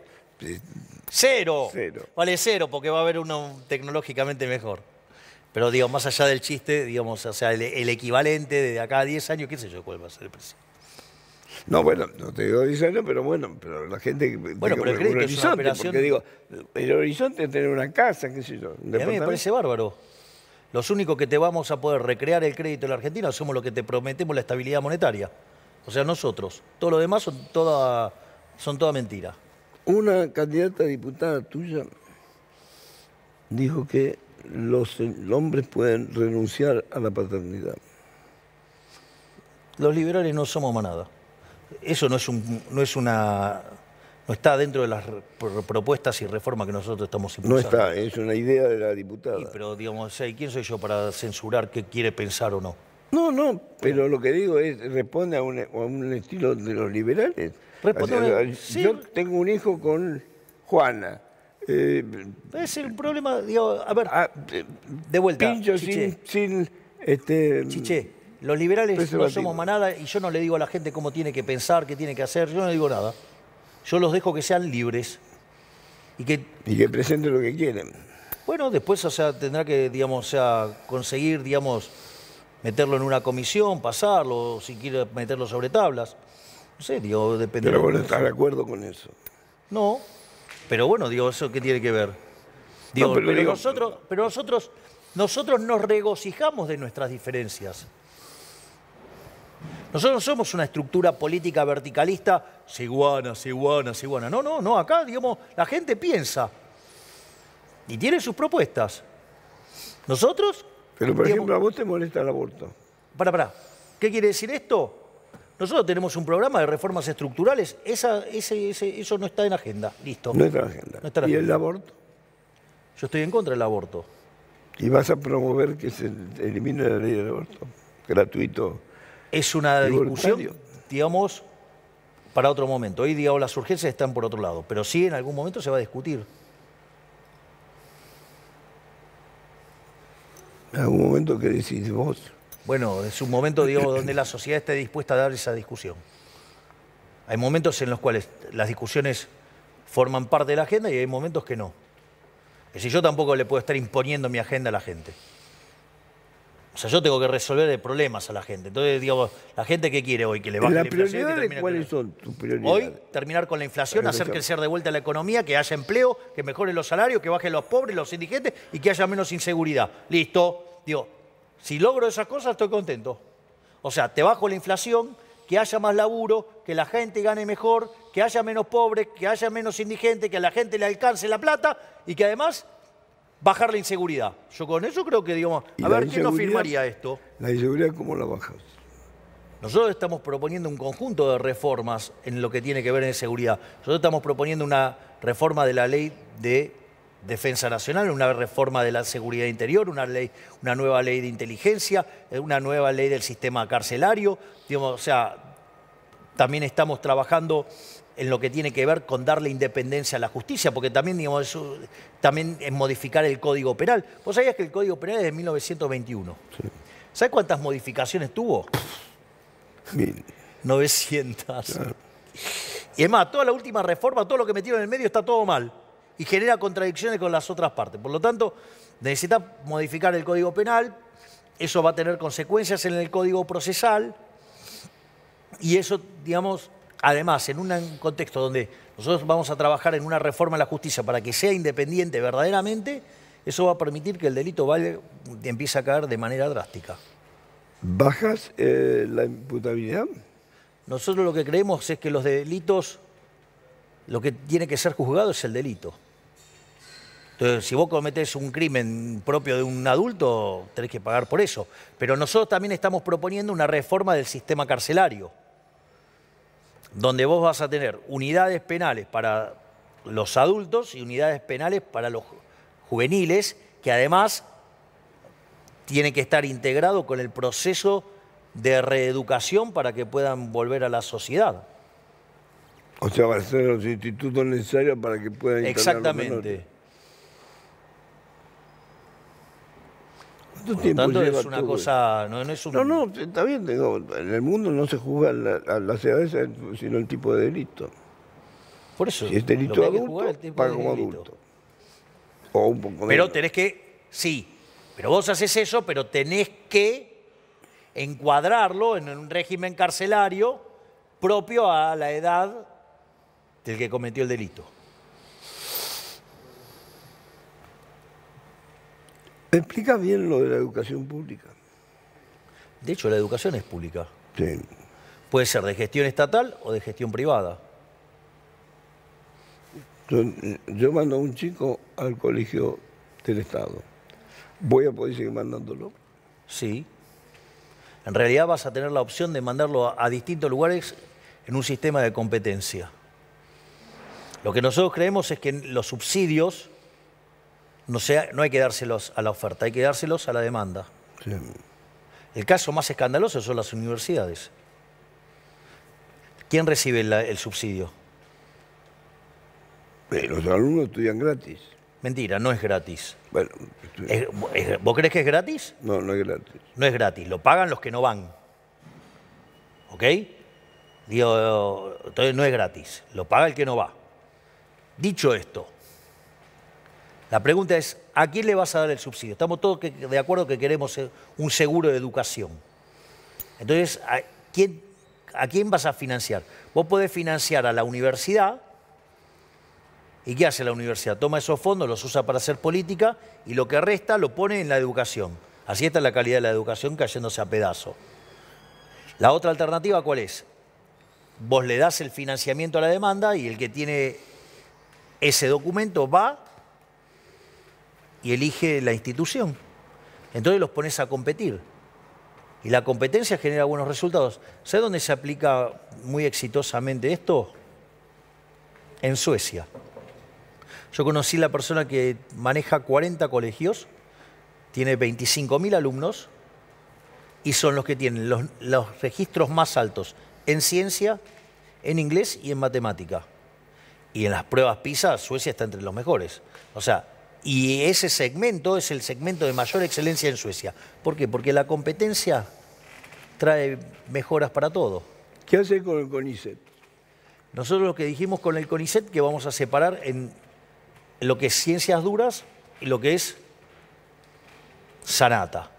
cero. Vale cero, porque va a haber uno tecnológicamente mejor. Pero digo, más allá del chiste, digamos, o sea, el, equivalente de acá a 10 años, qué sé yo cuál va a ser el presidente. No, bueno, no te digo 10 años, pero bueno, pero la gente. Bueno, pero el es una operación... el horizonte es tener una casa, qué sé yo. a mí me parece bárbaro. Los únicos que te vamos a poder recrear el crédito en la Argentina somos los que te prometemos la estabilidad monetaria. O sea, nosotros. Todo lo demás son toda, son toda mentira. Una candidata diputada tuya dijo que los hombres pueden renunciar a la paternidad. Los liberales no somos manada. Eso no es, un, no es una... No está dentro de las propuestas y reformas que nosotros estamos impulsando. No está, es una idea de la diputada. pero digamos, ¿quién soy yo para censurar qué quiere pensar o no? No, no, pero lo que digo es, responde a un, a un estilo de los liberales. Responde, Yo tengo un hijo con Juana eh, es el problema, digo, a ver, ah, eh, de vuelta. sin, este, Chiche, los liberales no somos manada y yo no le digo a la gente cómo tiene que pensar, qué tiene que hacer, yo no le digo nada. Yo los dejo que sean libres y que... Y presenten lo que quieren. Bueno, después, o sea, tendrá que, digamos, conseguir, digamos, meterlo en una comisión, pasarlo, si quiere meterlo sobre tablas. No sé, digo, depende. Pero vos no estás de acuerdo con eso. No, pero bueno, digo, ¿eso qué tiene que ver? pero, nosotros, nosotros, nos regocijamos de nuestras diferencias. Nosotros somos una estructura política verticalista, ciguana, ciguana, ciguana. No, no, no, acá, digamos, la gente piensa y tiene sus propuestas. Nosotros. Pero, por ejemplo, a vos te molesta el aborto. Para, para. ¿Qué quiere decir esto? Nosotros tenemos un programa de reformas estructurales, eso no está en agenda, listo. No está en agenda. ¿Y el aborto? Yo estoy en contra del aborto. ¿Y vas a promover que se elimine la ley del aborto? Gratuito. Es una discusión, digamos, para otro momento. Hoy, digamos, las urgencias están por otro lado, pero sí en algún momento se va a discutir. En algún momento que decís vos. Bueno, es un momento, digo <coughs> donde la sociedad esté dispuesta a dar esa discusión. Hay momentos en los cuales las discusiones forman parte de la agenda y hay momentos que no. Es decir, yo tampoco le puedo estar imponiendo mi agenda a la gente. O sea, yo tengo que resolver problemas a la gente. Entonces, digo, la gente ¿qué quiere hoy que le baje la, la inflación. ¿Cuáles son tus prioridades? Hoy terminar con la inflación, hacer crecer de vuelta la economía, que haya empleo, que mejore los salarios, que bajen los pobres, los indigentes y que haya menos inseguridad. Listo. Digo, si logro esas cosas, estoy contento. O sea, te bajo la inflación, que haya más laburo, que la gente gane mejor, que haya menos pobres, que haya menos indigentes, que a la gente le alcance la plata y que además bajar la inseguridad. Yo con eso creo que, digamos, a ver, ¿quién no firmaría esto? La inseguridad, ¿cómo la bajas? Nosotros estamos proponiendo un conjunto de reformas en lo que tiene que ver en seguridad. Nosotros estamos proponiendo una reforma de la ley de Defensa Nacional, una reforma de la seguridad interior, una, ley, una nueva ley de inteligencia, eh, una nueva ley del sistema carcelario. Digamos, o sea, también estamos trabajando en lo que tiene que ver con darle independencia a la justicia, porque también, digamos, también es modificar el Código Penal. Vos sabías que el Código Penal es de 1921. Sí. cuántas modificaciones tuvo? Mil. 900. Y es más, toda la última reforma, todo lo que metieron en el medio está todo mal y genera contradicciones con las otras partes. Por lo tanto, necesita modificar el Código Penal, eso va a tener consecuencias en el Código Procesal y eso, digamos, además, en un contexto donde nosotros vamos a trabajar en una reforma de la justicia para que sea independiente verdaderamente, eso va a permitir que el delito empiece a caer de manera drástica. ¿Bajas eh, la imputabilidad? Nosotros lo que creemos es que los delitos, lo que tiene que ser juzgado es el delito. Entonces, si vos cometés un crimen propio de un adulto, tenés que pagar por eso. Pero nosotros también estamos proponiendo una reforma del sistema carcelario, donde vos vas a tener unidades penales para los adultos y unidades penales para los juveniles, que además tiene que estar integrado con el proceso de reeducación para que puedan volver a la sociedad. O sea, va a ser los institutos necesarios para que puedan... Exactamente. una cosa, no, no, está bien, en el mundo no se juzga la, las sino el tipo de delito. Por eso. Si es delito adulto, paga como adulto. O un poco pero tenés que, sí, pero vos haces eso, pero tenés que encuadrarlo en un régimen carcelario propio a la edad del que cometió el delito. Explica bien lo de la educación pública. De hecho, la educación es pública. Sí. Puede ser de gestión estatal o de gestión privada. Yo, mando a un chico al colegio del Estado. ¿Voy a poder seguir mandándolo? Sí. En realidad vas a tener la opción de mandarlo a distintos lugares en un sistema de competencia. Lo que nosotros creemos es que los subsidios no, no hay que dárselos a la oferta, hay que dárselos a la demanda. El caso más escandaloso son las universidades. ¿Quién recibe el subsidio? Eh, los alumnos estudian gratis. Mentira, no es gratis. ¿Vos crees que es gratis? No, no es gratis. No es gratis, lo pagan los que no van. ¿Ok? Digo, entonces no es gratis, lo paga el que no va. Dicho esto, la pregunta es, ¿a quién le vas a dar el subsidio? Estamos todos de acuerdo que queremos un seguro de educación. Entonces, ¿a quién, vas a financiar? Vos podés financiar a la universidad. ¿Y qué hace la universidad? Toma esos fondos, los usa para hacer política y lo que resta lo pone en la educación. Así está la calidad de la educación cayéndose a pedazo. La otra alternativa, ¿cuál es? Vos le das el financiamiento a la demanda y el que tiene ese documento va y elige la institución. Entonces los pones a competir. Y la competencia genera buenos resultados. ¿Sabes dónde se aplica muy exitosamente esto? En Suecia. Yo conocí la persona que maneja 40 colegios, tiene 25.000 alumnos y son los que tienen los, los, registros más altos en ciencia, en inglés y en matemática. Y en las pruebas PISA, Suecia está entre los mejores. O sea, y ese segmento es el segmento de mayor excelencia en Suecia. ¿Por qué? Porque la competencia trae mejoras para todo. ¿Qué hace con el CONICET? Nosotros lo que dijimos con el CONICET que vamos a separar en lo que es ciencias duras y lo que es sanata.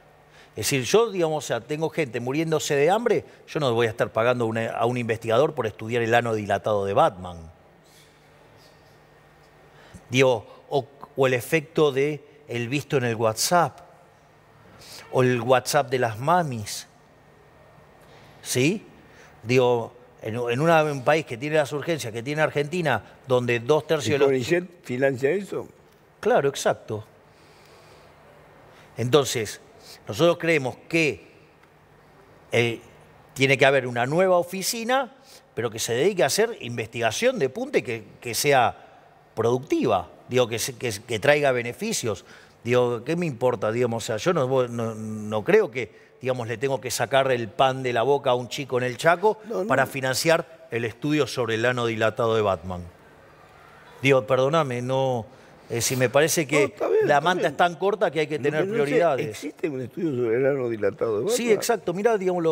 Es decir, yo, digamos, tengo gente muriéndose de hambre, yo no voy a estar pagando a un investigador por estudiar el ano dilatado de Batman. Digo, o el efecto de el visto en el WhatsApp o el WhatsApp de las mamis. ¿Sí? Digo, en, un país que tiene las urgencias que tiene Argentina, donde dos tercios de los... financia eso? Claro, exacto. Entonces, nosotros creemos que eh, tiene que haber una nueva oficina, pero que se dedique a hacer investigación de punta y que sea productiva digo, que, que, traiga beneficios. Digo, ¿qué me importa? Digamos, o sea, yo no, no, creo que, digamos, le tengo que sacar el pan de la boca a un chico en el Chaco para financiar el estudio sobre el ano dilatado de Batman. Digo, perdóname, no... Eh, si me parece que la manta es tan corta que hay que tener prioridades. ¿Existe un estudio sobre el ano dilatado de Batman? Sí, exacto. Mirá, digamos,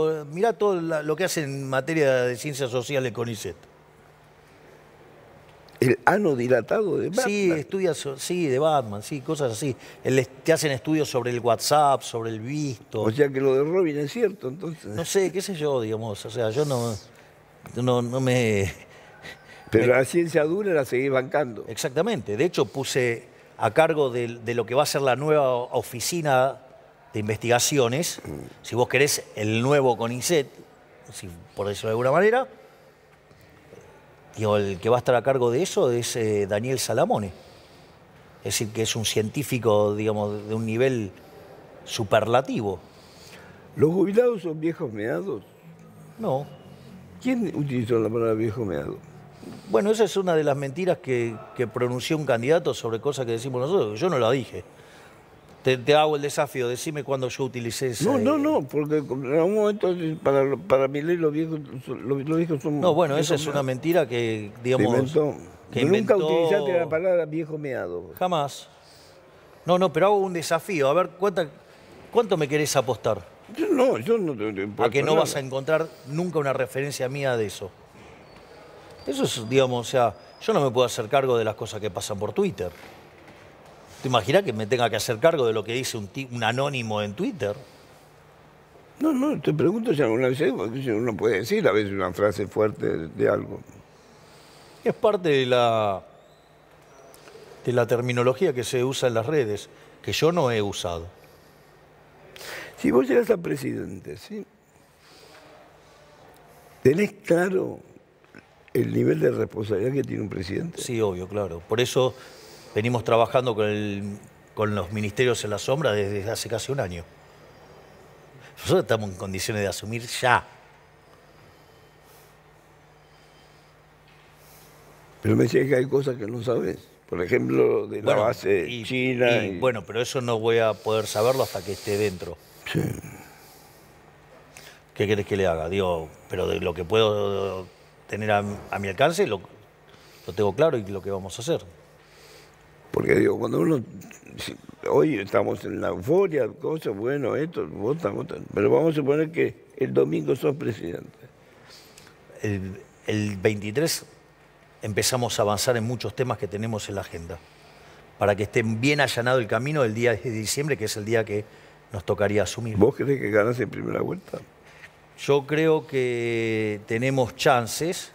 todo lo que hace en materia de ciencias sociales con ICET. El ano dilatado de Batman. Sí, estudias, sí, de Batman, sí, cosas así. te hacen estudios sobre el WhatsApp, sobre el visto. O sea que lo de Robin es cierto, entonces. No sé, qué sé yo, digamos. O sea, yo no, no, no me... Pero la ciencia dura la seguís bancando. Exactamente. De hecho, puse a cargo de, lo que va a ser la nueva oficina de investigaciones, mm. si vos querés, el nuevo CONICET, si, por decirlo de alguna manera, y el que va a estar a cargo de eso es eh, Daniel Salamone. Es decir, que es un científico, digamos, de un nivel superlativo. ¿Los jubilados son viejos meados? No. ¿Quién utilizó la palabra viejo meado? Bueno, esa es una de las mentiras que, que pronunció un candidato sobre cosas que decimos nosotros. Yo no la dije. Te, hago el desafío, decime cuándo yo utilicé eso No, no, no, porque en algún momento para, para mi ley los viejos, los, son... No, bueno, esa es una mentira que, digamos... que Nunca utilizaste la palabra viejo meado. Jamás. No, no, pero hago un desafío. A ver, cuánta, ¿cuánto me querés apostar? no, yo no te, A que no vas a encontrar nunca una referencia mía de eso. Eso es, digamos, o sea, yo no me puedo hacer cargo de las cosas que pasan por Twitter. ¿Te imaginas que me tenga que hacer cargo de lo que dice un, anónimo en Twitter? No, no, te pregunto si alguna vez uno puede decir a veces una frase fuerte de, algo. Es parte de la, de la terminología que se usa en las redes, que yo no he usado. Si vos llegas a presidente, ¿sí? ¿tenés claro el nivel de responsabilidad que tiene un presidente? Sí, obvio, claro. Por eso venimos trabajando con, los ministerios en la sombra desde hace casi un año. Nosotros estamos en condiciones de asumir ya. Pero me decía que hay cosas que no sabes. Por ejemplo, de la base china. Y, Bueno, pero eso no voy a poder saberlo hasta que esté dentro. Sí. ¿Qué querés que le haga? Digo, pero de lo que puedo tener a, mi alcance, lo tengo claro y lo que vamos a hacer. Porque digo, cuando uno, hoy estamos en la euforia, cosas, bueno, esto, votan, votan. Pero vamos a suponer que el domingo sos presidente. El, 23 empezamos a avanzar en muchos temas que tenemos en la agenda, para que esté bien allanado el camino el día de diciembre, que es el día que nos tocaría asumir. ¿Vos crees que ganas en primera vuelta? Yo creo que tenemos chances.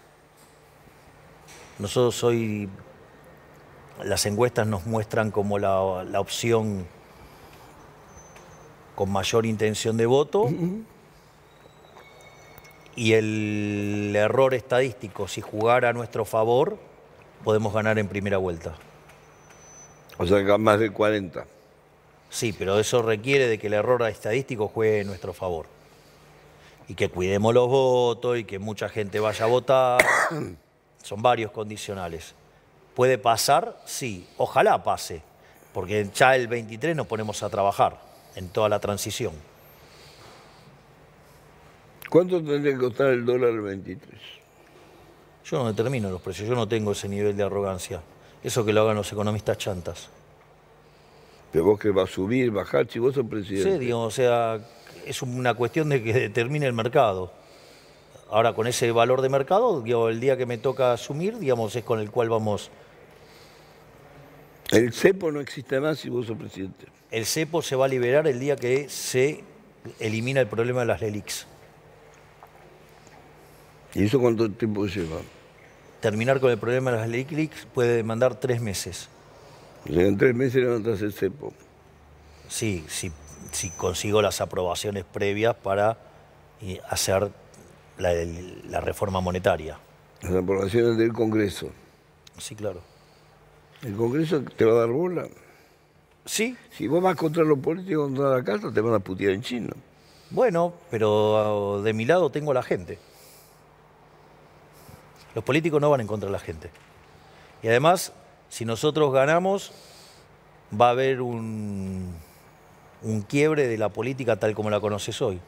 Nosotros hoy las encuestas nos muestran como la, opción con mayor intención de voto. Y el error estadístico, si jugara a nuestro favor, podemos ganar en primera vuelta. O sea, más de 40. Sí, pero eso requiere de que el error estadístico juegue a nuestro favor. Y que cuidemos los votos y que mucha gente vaya a votar. <coughs> Son varios condicionales. ¿Puede pasar? Sí, ojalá pase, porque ya el 23 nos ponemos a trabajar en toda la transición. ¿Cuánto tendría que costar el dólar el 23? Yo no determino los precios, yo no tengo ese nivel de arrogancia. Eso que lo hagan los economistas chantas. Pero vos que va a subir, bajar, si vos sos presidente. Sí, o sea, es una cuestión de que determine el mercado. Ahora, con ese valor de mercado, digo, el día que me toca asumir, digamos, es con el cual vamos el cepo no existe más si vos sos presidente. El cepo se va a liberar el día que se elimina el problema de las LELIX. ¿Y eso cuánto tiempo lleva? Terminar con el problema de las LELIX puede demandar tres meses. en tres meses levantas el cepo. Sí, si consigo las aprobaciones previas para eh, hacer la reforma monetaria. Las aprobaciones del Congreso. Sí, claro. El Congreso te va a dar bola. Sí. Si vos vas contra los políticos, contra la casa, te van a putear en chino. Bueno, pero ah, de mi lado tengo a la gente. Los políticos no van en contra de la gente. Y además, si nosotros ganamos, va a haber un, un quiebre de la política tal como la conoces hoy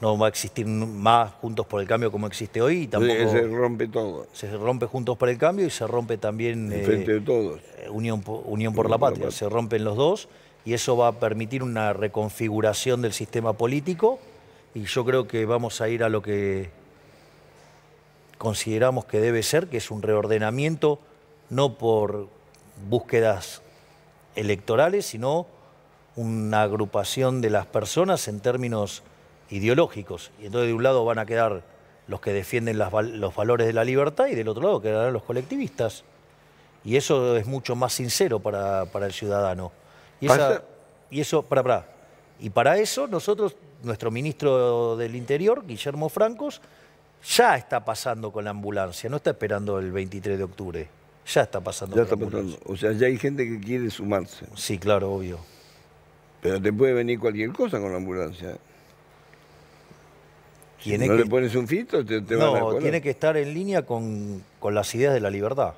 no va a existir más Juntos por el Cambio como existe hoy. se rompe todo. Se rompe Juntos por el Cambio y se rompe también... frente de eh, todos. Eh, Unión, Unión por, la Patria. Se rompen los dos y eso va a permitir una reconfiguración del sistema político y yo creo que vamos a ir a lo que consideramos que debe ser, que es un reordenamiento no por búsquedas electorales, sino una agrupación de las personas en términos ideológicos. Y entonces de un lado van a quedar los que defienden los valores de la libertad y del otro lado quedarán los colectivistas. Y eso es mucho más sincero para, para el ciudadano. Y, eso, para, para. Y para eso nosotros, nuestro ministro del Interior, Guillermo Francos, ya está pasando con la ambulancia, no está esperando el 23 de octubre. Ya está pasando Pasando. O sea, ya hay gente que quiere sumarse. Sí, claro, obvio. Pero te puede venir cualquier cosa con la ambulancia no le pones un fito? no, tiene que estar en línea con, las ideas de la libertad.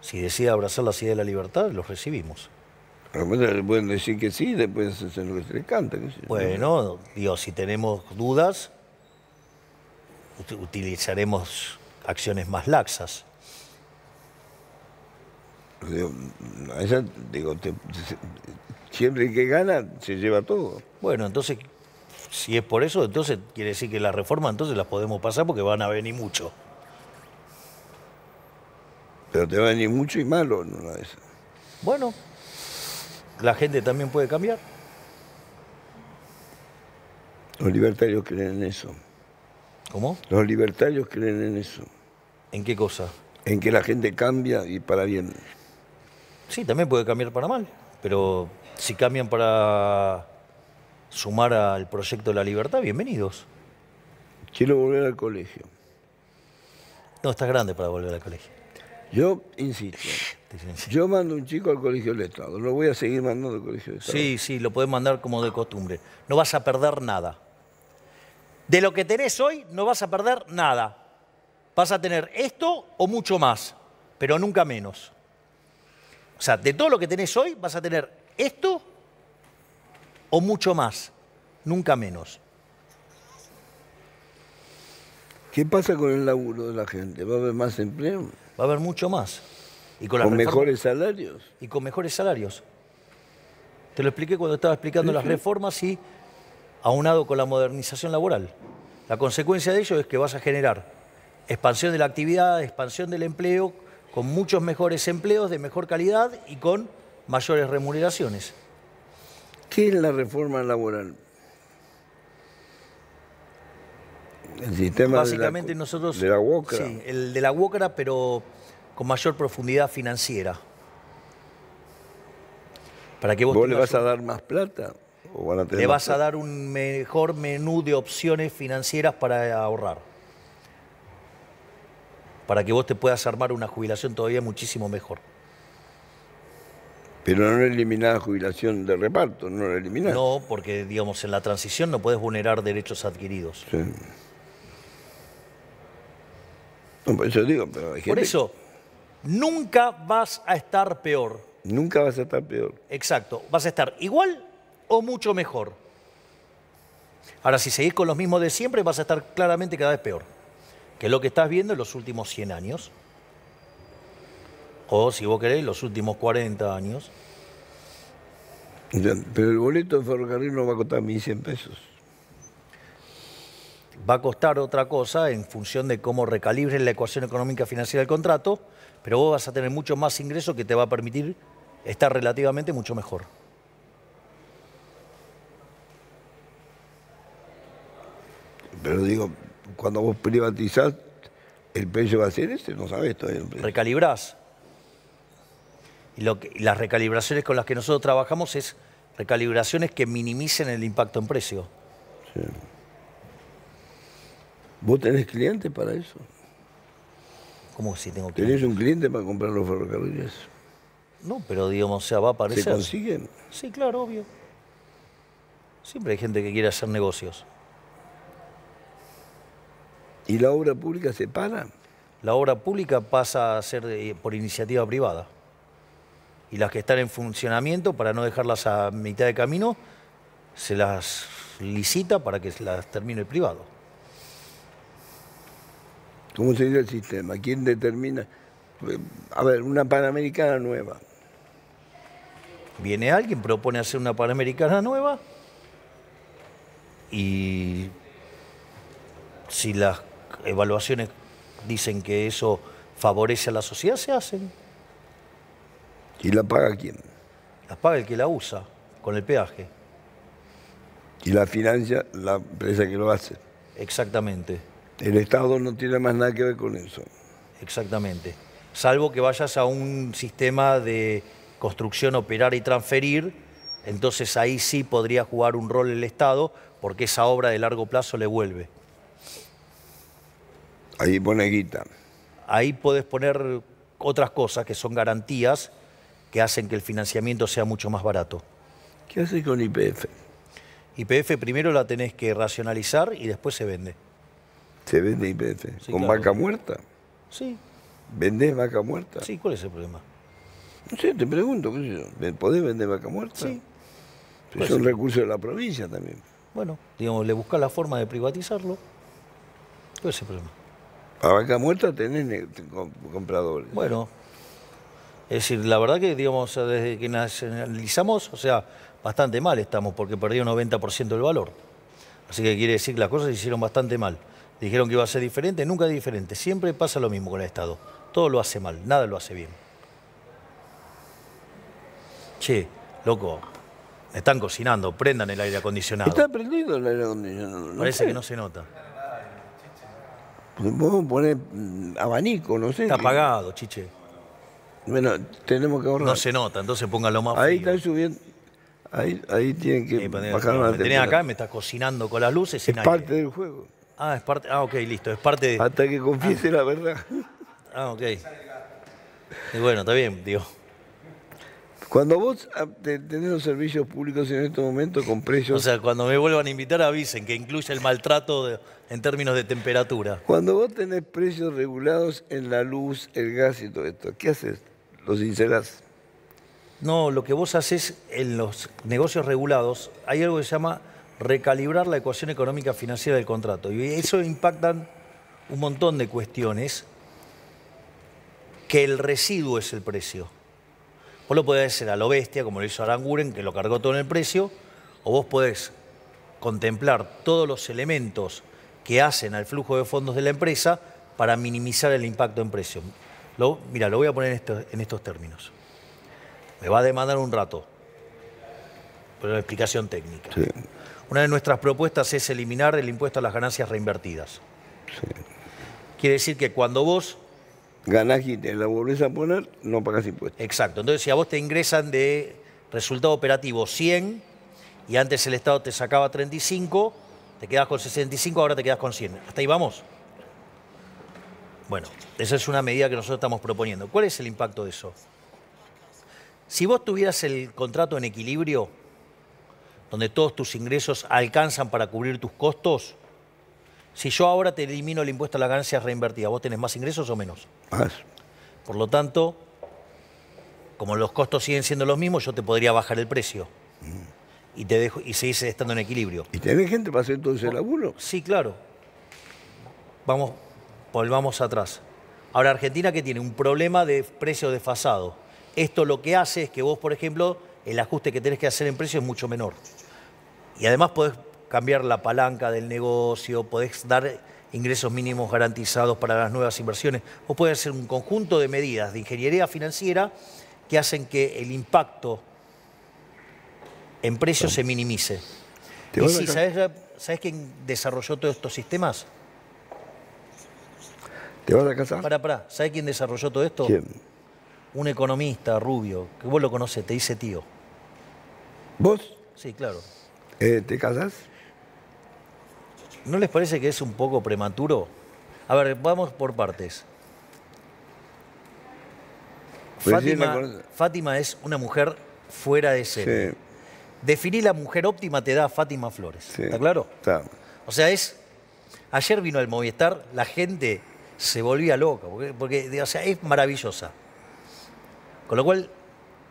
Si decide abrazar las ideas de la libertad, los recibimos. bueno, le pueden decir que sí, después se lo que canta. bueno, digo, si tenemos dudas, utilizaremos acciones más laxas. siempre que gana se lleva todo. Bueno, entonces si es por eso, entonces quiere decir que la reforma entonces las podemos pasar porque van a venir mucho. Pero te va a venir mucho y malo en una Bueno, la gente también puede cambiar. Los libertarios creen en eso. ¿Cómo? Los libertarios creen en eso. ¿En qué cosa? En que la gente cambia y para bien. Sí, también puede cambiar para mal, pero si cambian para sumar al proyecto de la libertad, bienvenidos. Quiero volver al colegio. No, estás grande para volver al colegio. Yo insisto. Yo mando un chico al colegio letrado. Lo voy a seguir mandando al colegio letrado. Sí, sí, lo puedes mandar como de costumbre. No vas a perder nada. De lo que tenés hoy, no vas a perder nada. Vas a tener esto o mucho más, pero nunca menos. O sea, de todo lo que tenés hoy, vas a tener esto o mucho más, nunca menos. ¿Qué pasa con el laburo de la gente? ¿Va a haber más empleo? Va a haber mucho más. Y con, mejores salarios. Y con mejores salarios. Te lo expliqué cuando estaba explicando las reformas y aunado con la modernización laboral. La consecuencia de ello es que vas a generar expansión de la actividad, expansión del empleo, con muchos mejores empleos de mejor calidad y con mayores remuneraciones. ¿Qué es la reforma laboral? El sistema Básicamente nosotros, de la UOCRA. Sí, el de la UOCRA, pero con mayor profundidad financiera. Para que vos, le vas a dar más plata? ¿O van a tener le vas a dar un mejor menú de opciones financieras para ahorrar. Para que vos te puedas armar una jubilación todavía muchísimo mejor. Pero no eliminada jubilación de reparto, no la eliminada. No, porque digamos en la transición no puedes vulnerar derechos adquiridos. No, por eso digo, pero hay Por eso, nunca vas a estar peor. Nunca vas a estar peor. Exacto, vas a estar igual o mucho mejor. Ahora, si seguís con los mismos de siempre, vas a estar claramente cada vez peor, que es lo que estás viendo en los últimos 100 años o si vos querés, los últimos 40 años. pero el boleto de ferrocarril no va a costar 1.100 pesos. Va a costar otra cosa en función de cómo recalibres la ecuación económica financiera del contrato, pero vos vas a tener mucho más ingreso que te va a permitir estar relativamente mucho mejor. Pero digo, cuando vos privatizás, el precio va a ser ese, no sabés todavía. Recalibrás. Y, lo las recalibraciones con las que nosotros trabajamos es recalibraciones que minimicen el impacto en precio. Sí. ¿Vos tenés clientes para eso? ¿Cómo si tengo clientes? ¿Tenés un cliente para comprar los ferrocarriles? No, pero digamos, o sea, va a aparecer. ¿Se consiguen? Sí, claro, obvio. Siempre hay gente que quiere hacer negocios. ¿Y la obra pública se para? La obra pública pasa a ser por iniciativa privada y las que están en funcionamiento, para no dejarlas a mitad de camino, se las licita para que las termine el privado. ¿Cómo se dice el sistema? ¿Quién determina? A ver, una Panamericana nueva. Viene alguien, propone hacer una Panamericana nueva y si las evaluaciones dicen que eso favorece a la sociedad, se hacen. ¿Y la paga quién? La paga el que la usa, con el peaje. ¿Y la financia la empresa que lo hace? Exactamente. El Estado no tiene más nada que ver con eso. Exactamente. Salvo que vayas a un sistema de construcción, operar y transferir, entonces ahí sí podría jugar un rol el Estado porque esa obra de largo plazo le vuelve. Ahí pone guita. Ahí podés poner otras cosas que son garantías que hacen que el financiamiento sea mucho más barato. ¿Qué haces con IPF? IPF primero la tenés que racionalizar y después se vende. ¿Se vende IPF? ¿Con vaca muerta? Sí. ¿Vendés vaca muerta? Sí, ¿cuál es el problema? No sé, te pregunto, ¿qué ¿podés vender vaca muerta? Sí. es un recurso de la provincia también. Bueno, digamos, le buscás la forma de privatizarlo. ¿Cuál es el problema? A vaca muerta tenés compradores. Bueno, es decir, la verdad que, digamos, desde que nacionalizamos, o sea, bastante mal estamos, porque perdió un 90% del valor. Así que quiere decir que las cosas se hicieron bastante mal. Dijeron que iba a ser diferente, nunca diferente. Siempre pasa lo mismo con el Estado. Todo lo hace mal, nada lo hace bien. Che, loco, están cocinando, prendan el aire acondicionado. Está prendido el aire acondicionado. Parece que no se nota. Podemos poner mm, abanico, no sé. Está apagado, chiche. Bueno, tenemos que ahorrar. No se nota, entonces póngalo más Ahí está están subiendo. Ahí, tienen que poner, bajar me tenés acá, me está cocinando con las luces. es parte del juego. Ah, es parte. Ah, ok, listo. Es parte Hasta que confiese ah. la verdad. Ah, ok. Y bueno, está bien, digo. Cuando vos ah, tenés los servicios públicos en estos momentos con precios... O sea, cuando me vuelvan a invitar avisen que incluye el maltrato en términos de temperatura. Cuando vos tenés precios regulados en la luz, el gas y todo esto, ¿qué haces? los sinceras? No, lo que vos haces en los negocios regulados, hay algo que se llama recalibrar la ecuación económica financiera del contrato. Y eso impacta un montón de cuestiones que el residuo es el precio. Vos lo podés hacer a lo bestia, como lo hizo Aranguren, que lo cargó todo en el precio, o vos podés contemplar todos los elementos que hacen al flujo de fondos de la empresa para minimizar el impacto en precio. Lo, mira, lo voy a poner en, estos términos. Me va a demandar un rato, pero la explicación técnica. Una de nuestras propuestas es eliminar el impuesto a las ganancias reinvertidas. Quiere decir que cuando vos... Ganás y te la volvés a poner, no pagás impuestos. Exacto. Entonces, si a vos te ingresan de resultado operativo 100 y antes el Estado te sacaba 35, te quedás con 65, ahora te quedás con 100. ¿Hasta ahí vamos? Bueno, esa es una medida que nosotros estamos proponiendo. ¿Cuál es el impacto de eso? Si vos tuvieras el contrato en equilibrio, donde todos tus ingresos alcanzan para cubrir tus costos, si yo ahora te elimino el impuesto a las ganancias reinvertidas, ¿vos tenés más ingresos o menos? Más. Por lo tanto, como los costos siguen siendo los mismos, yo te podría bajar el precio. Mm. Y te dejo y seguís estando en equilibrio. ¿Y tenés gente para hacer todo ese laburo? Sí, claro. Vamos, volvamos atrás. Ahora, Argentina que tiene un problema de precio desfasado. Esto lo que hace es que vos, por ejemplo, el ajuste que tenés que hacer en precio es mucho menor. Y además podés cambiar la palanca del negocio, podés dar ingresos mínimos garantizados para las nuevas inversiones. Vos podés hacer un conjunto de medidas de ingeniería financiera que hacen que el impacto en precios se minimice. sabés quién desarrolló todos estos sistemas? ¿Te vas a casar? para pará. ¿Sabés quién desarrolló todo esto? ¿Quién? Un economista rubio, que vos lo conocés, te dice tío. ¿Vos? Sí, claro. Eh, ¿Te casas? ¿No les parece que es un poco prematuro? A ver, vamos por partes. Fátima, es una mujer fuera de serie. Definir la mujer óptima te da Fátima Flores. ¿Está claro? Está. O sea, es. Ayer vino al Movistar la gente se volvía loca, porque, o sea, es maravillosa. Con lo cual,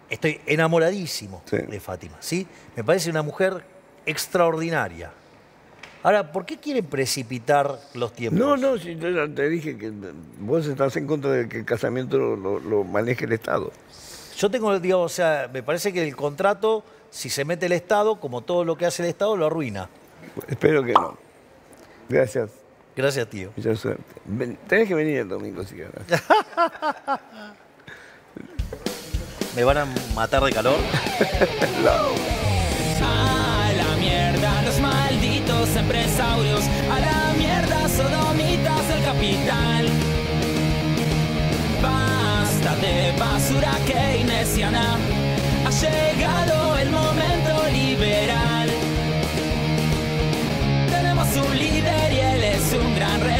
estoy enamoradísimo de Fátima, ¿sí? Me parece una mujer extraordinaria. Ahora, ¿por qué quieren precipitar los tiempos? No, no, te dije que vos estás en contra de que el casamiento lo, maneje el Estado. Yo tengo, digo, o sea, me parece que el contrato, si se mete el Estado, como todo lo que hace el Estado, lo arruina. Espero que no. Gracias. Gracias, tío. Mucha suerte. tenés que venir el domingo si querés. <laughs> Me van a matar de calor. <laughs> a la mierda, los malditos empresarios. A la mierda, sodomitas del capital. Basta de basura keynesiana. Ha llegado el momento liberal. Su líder y él es un gran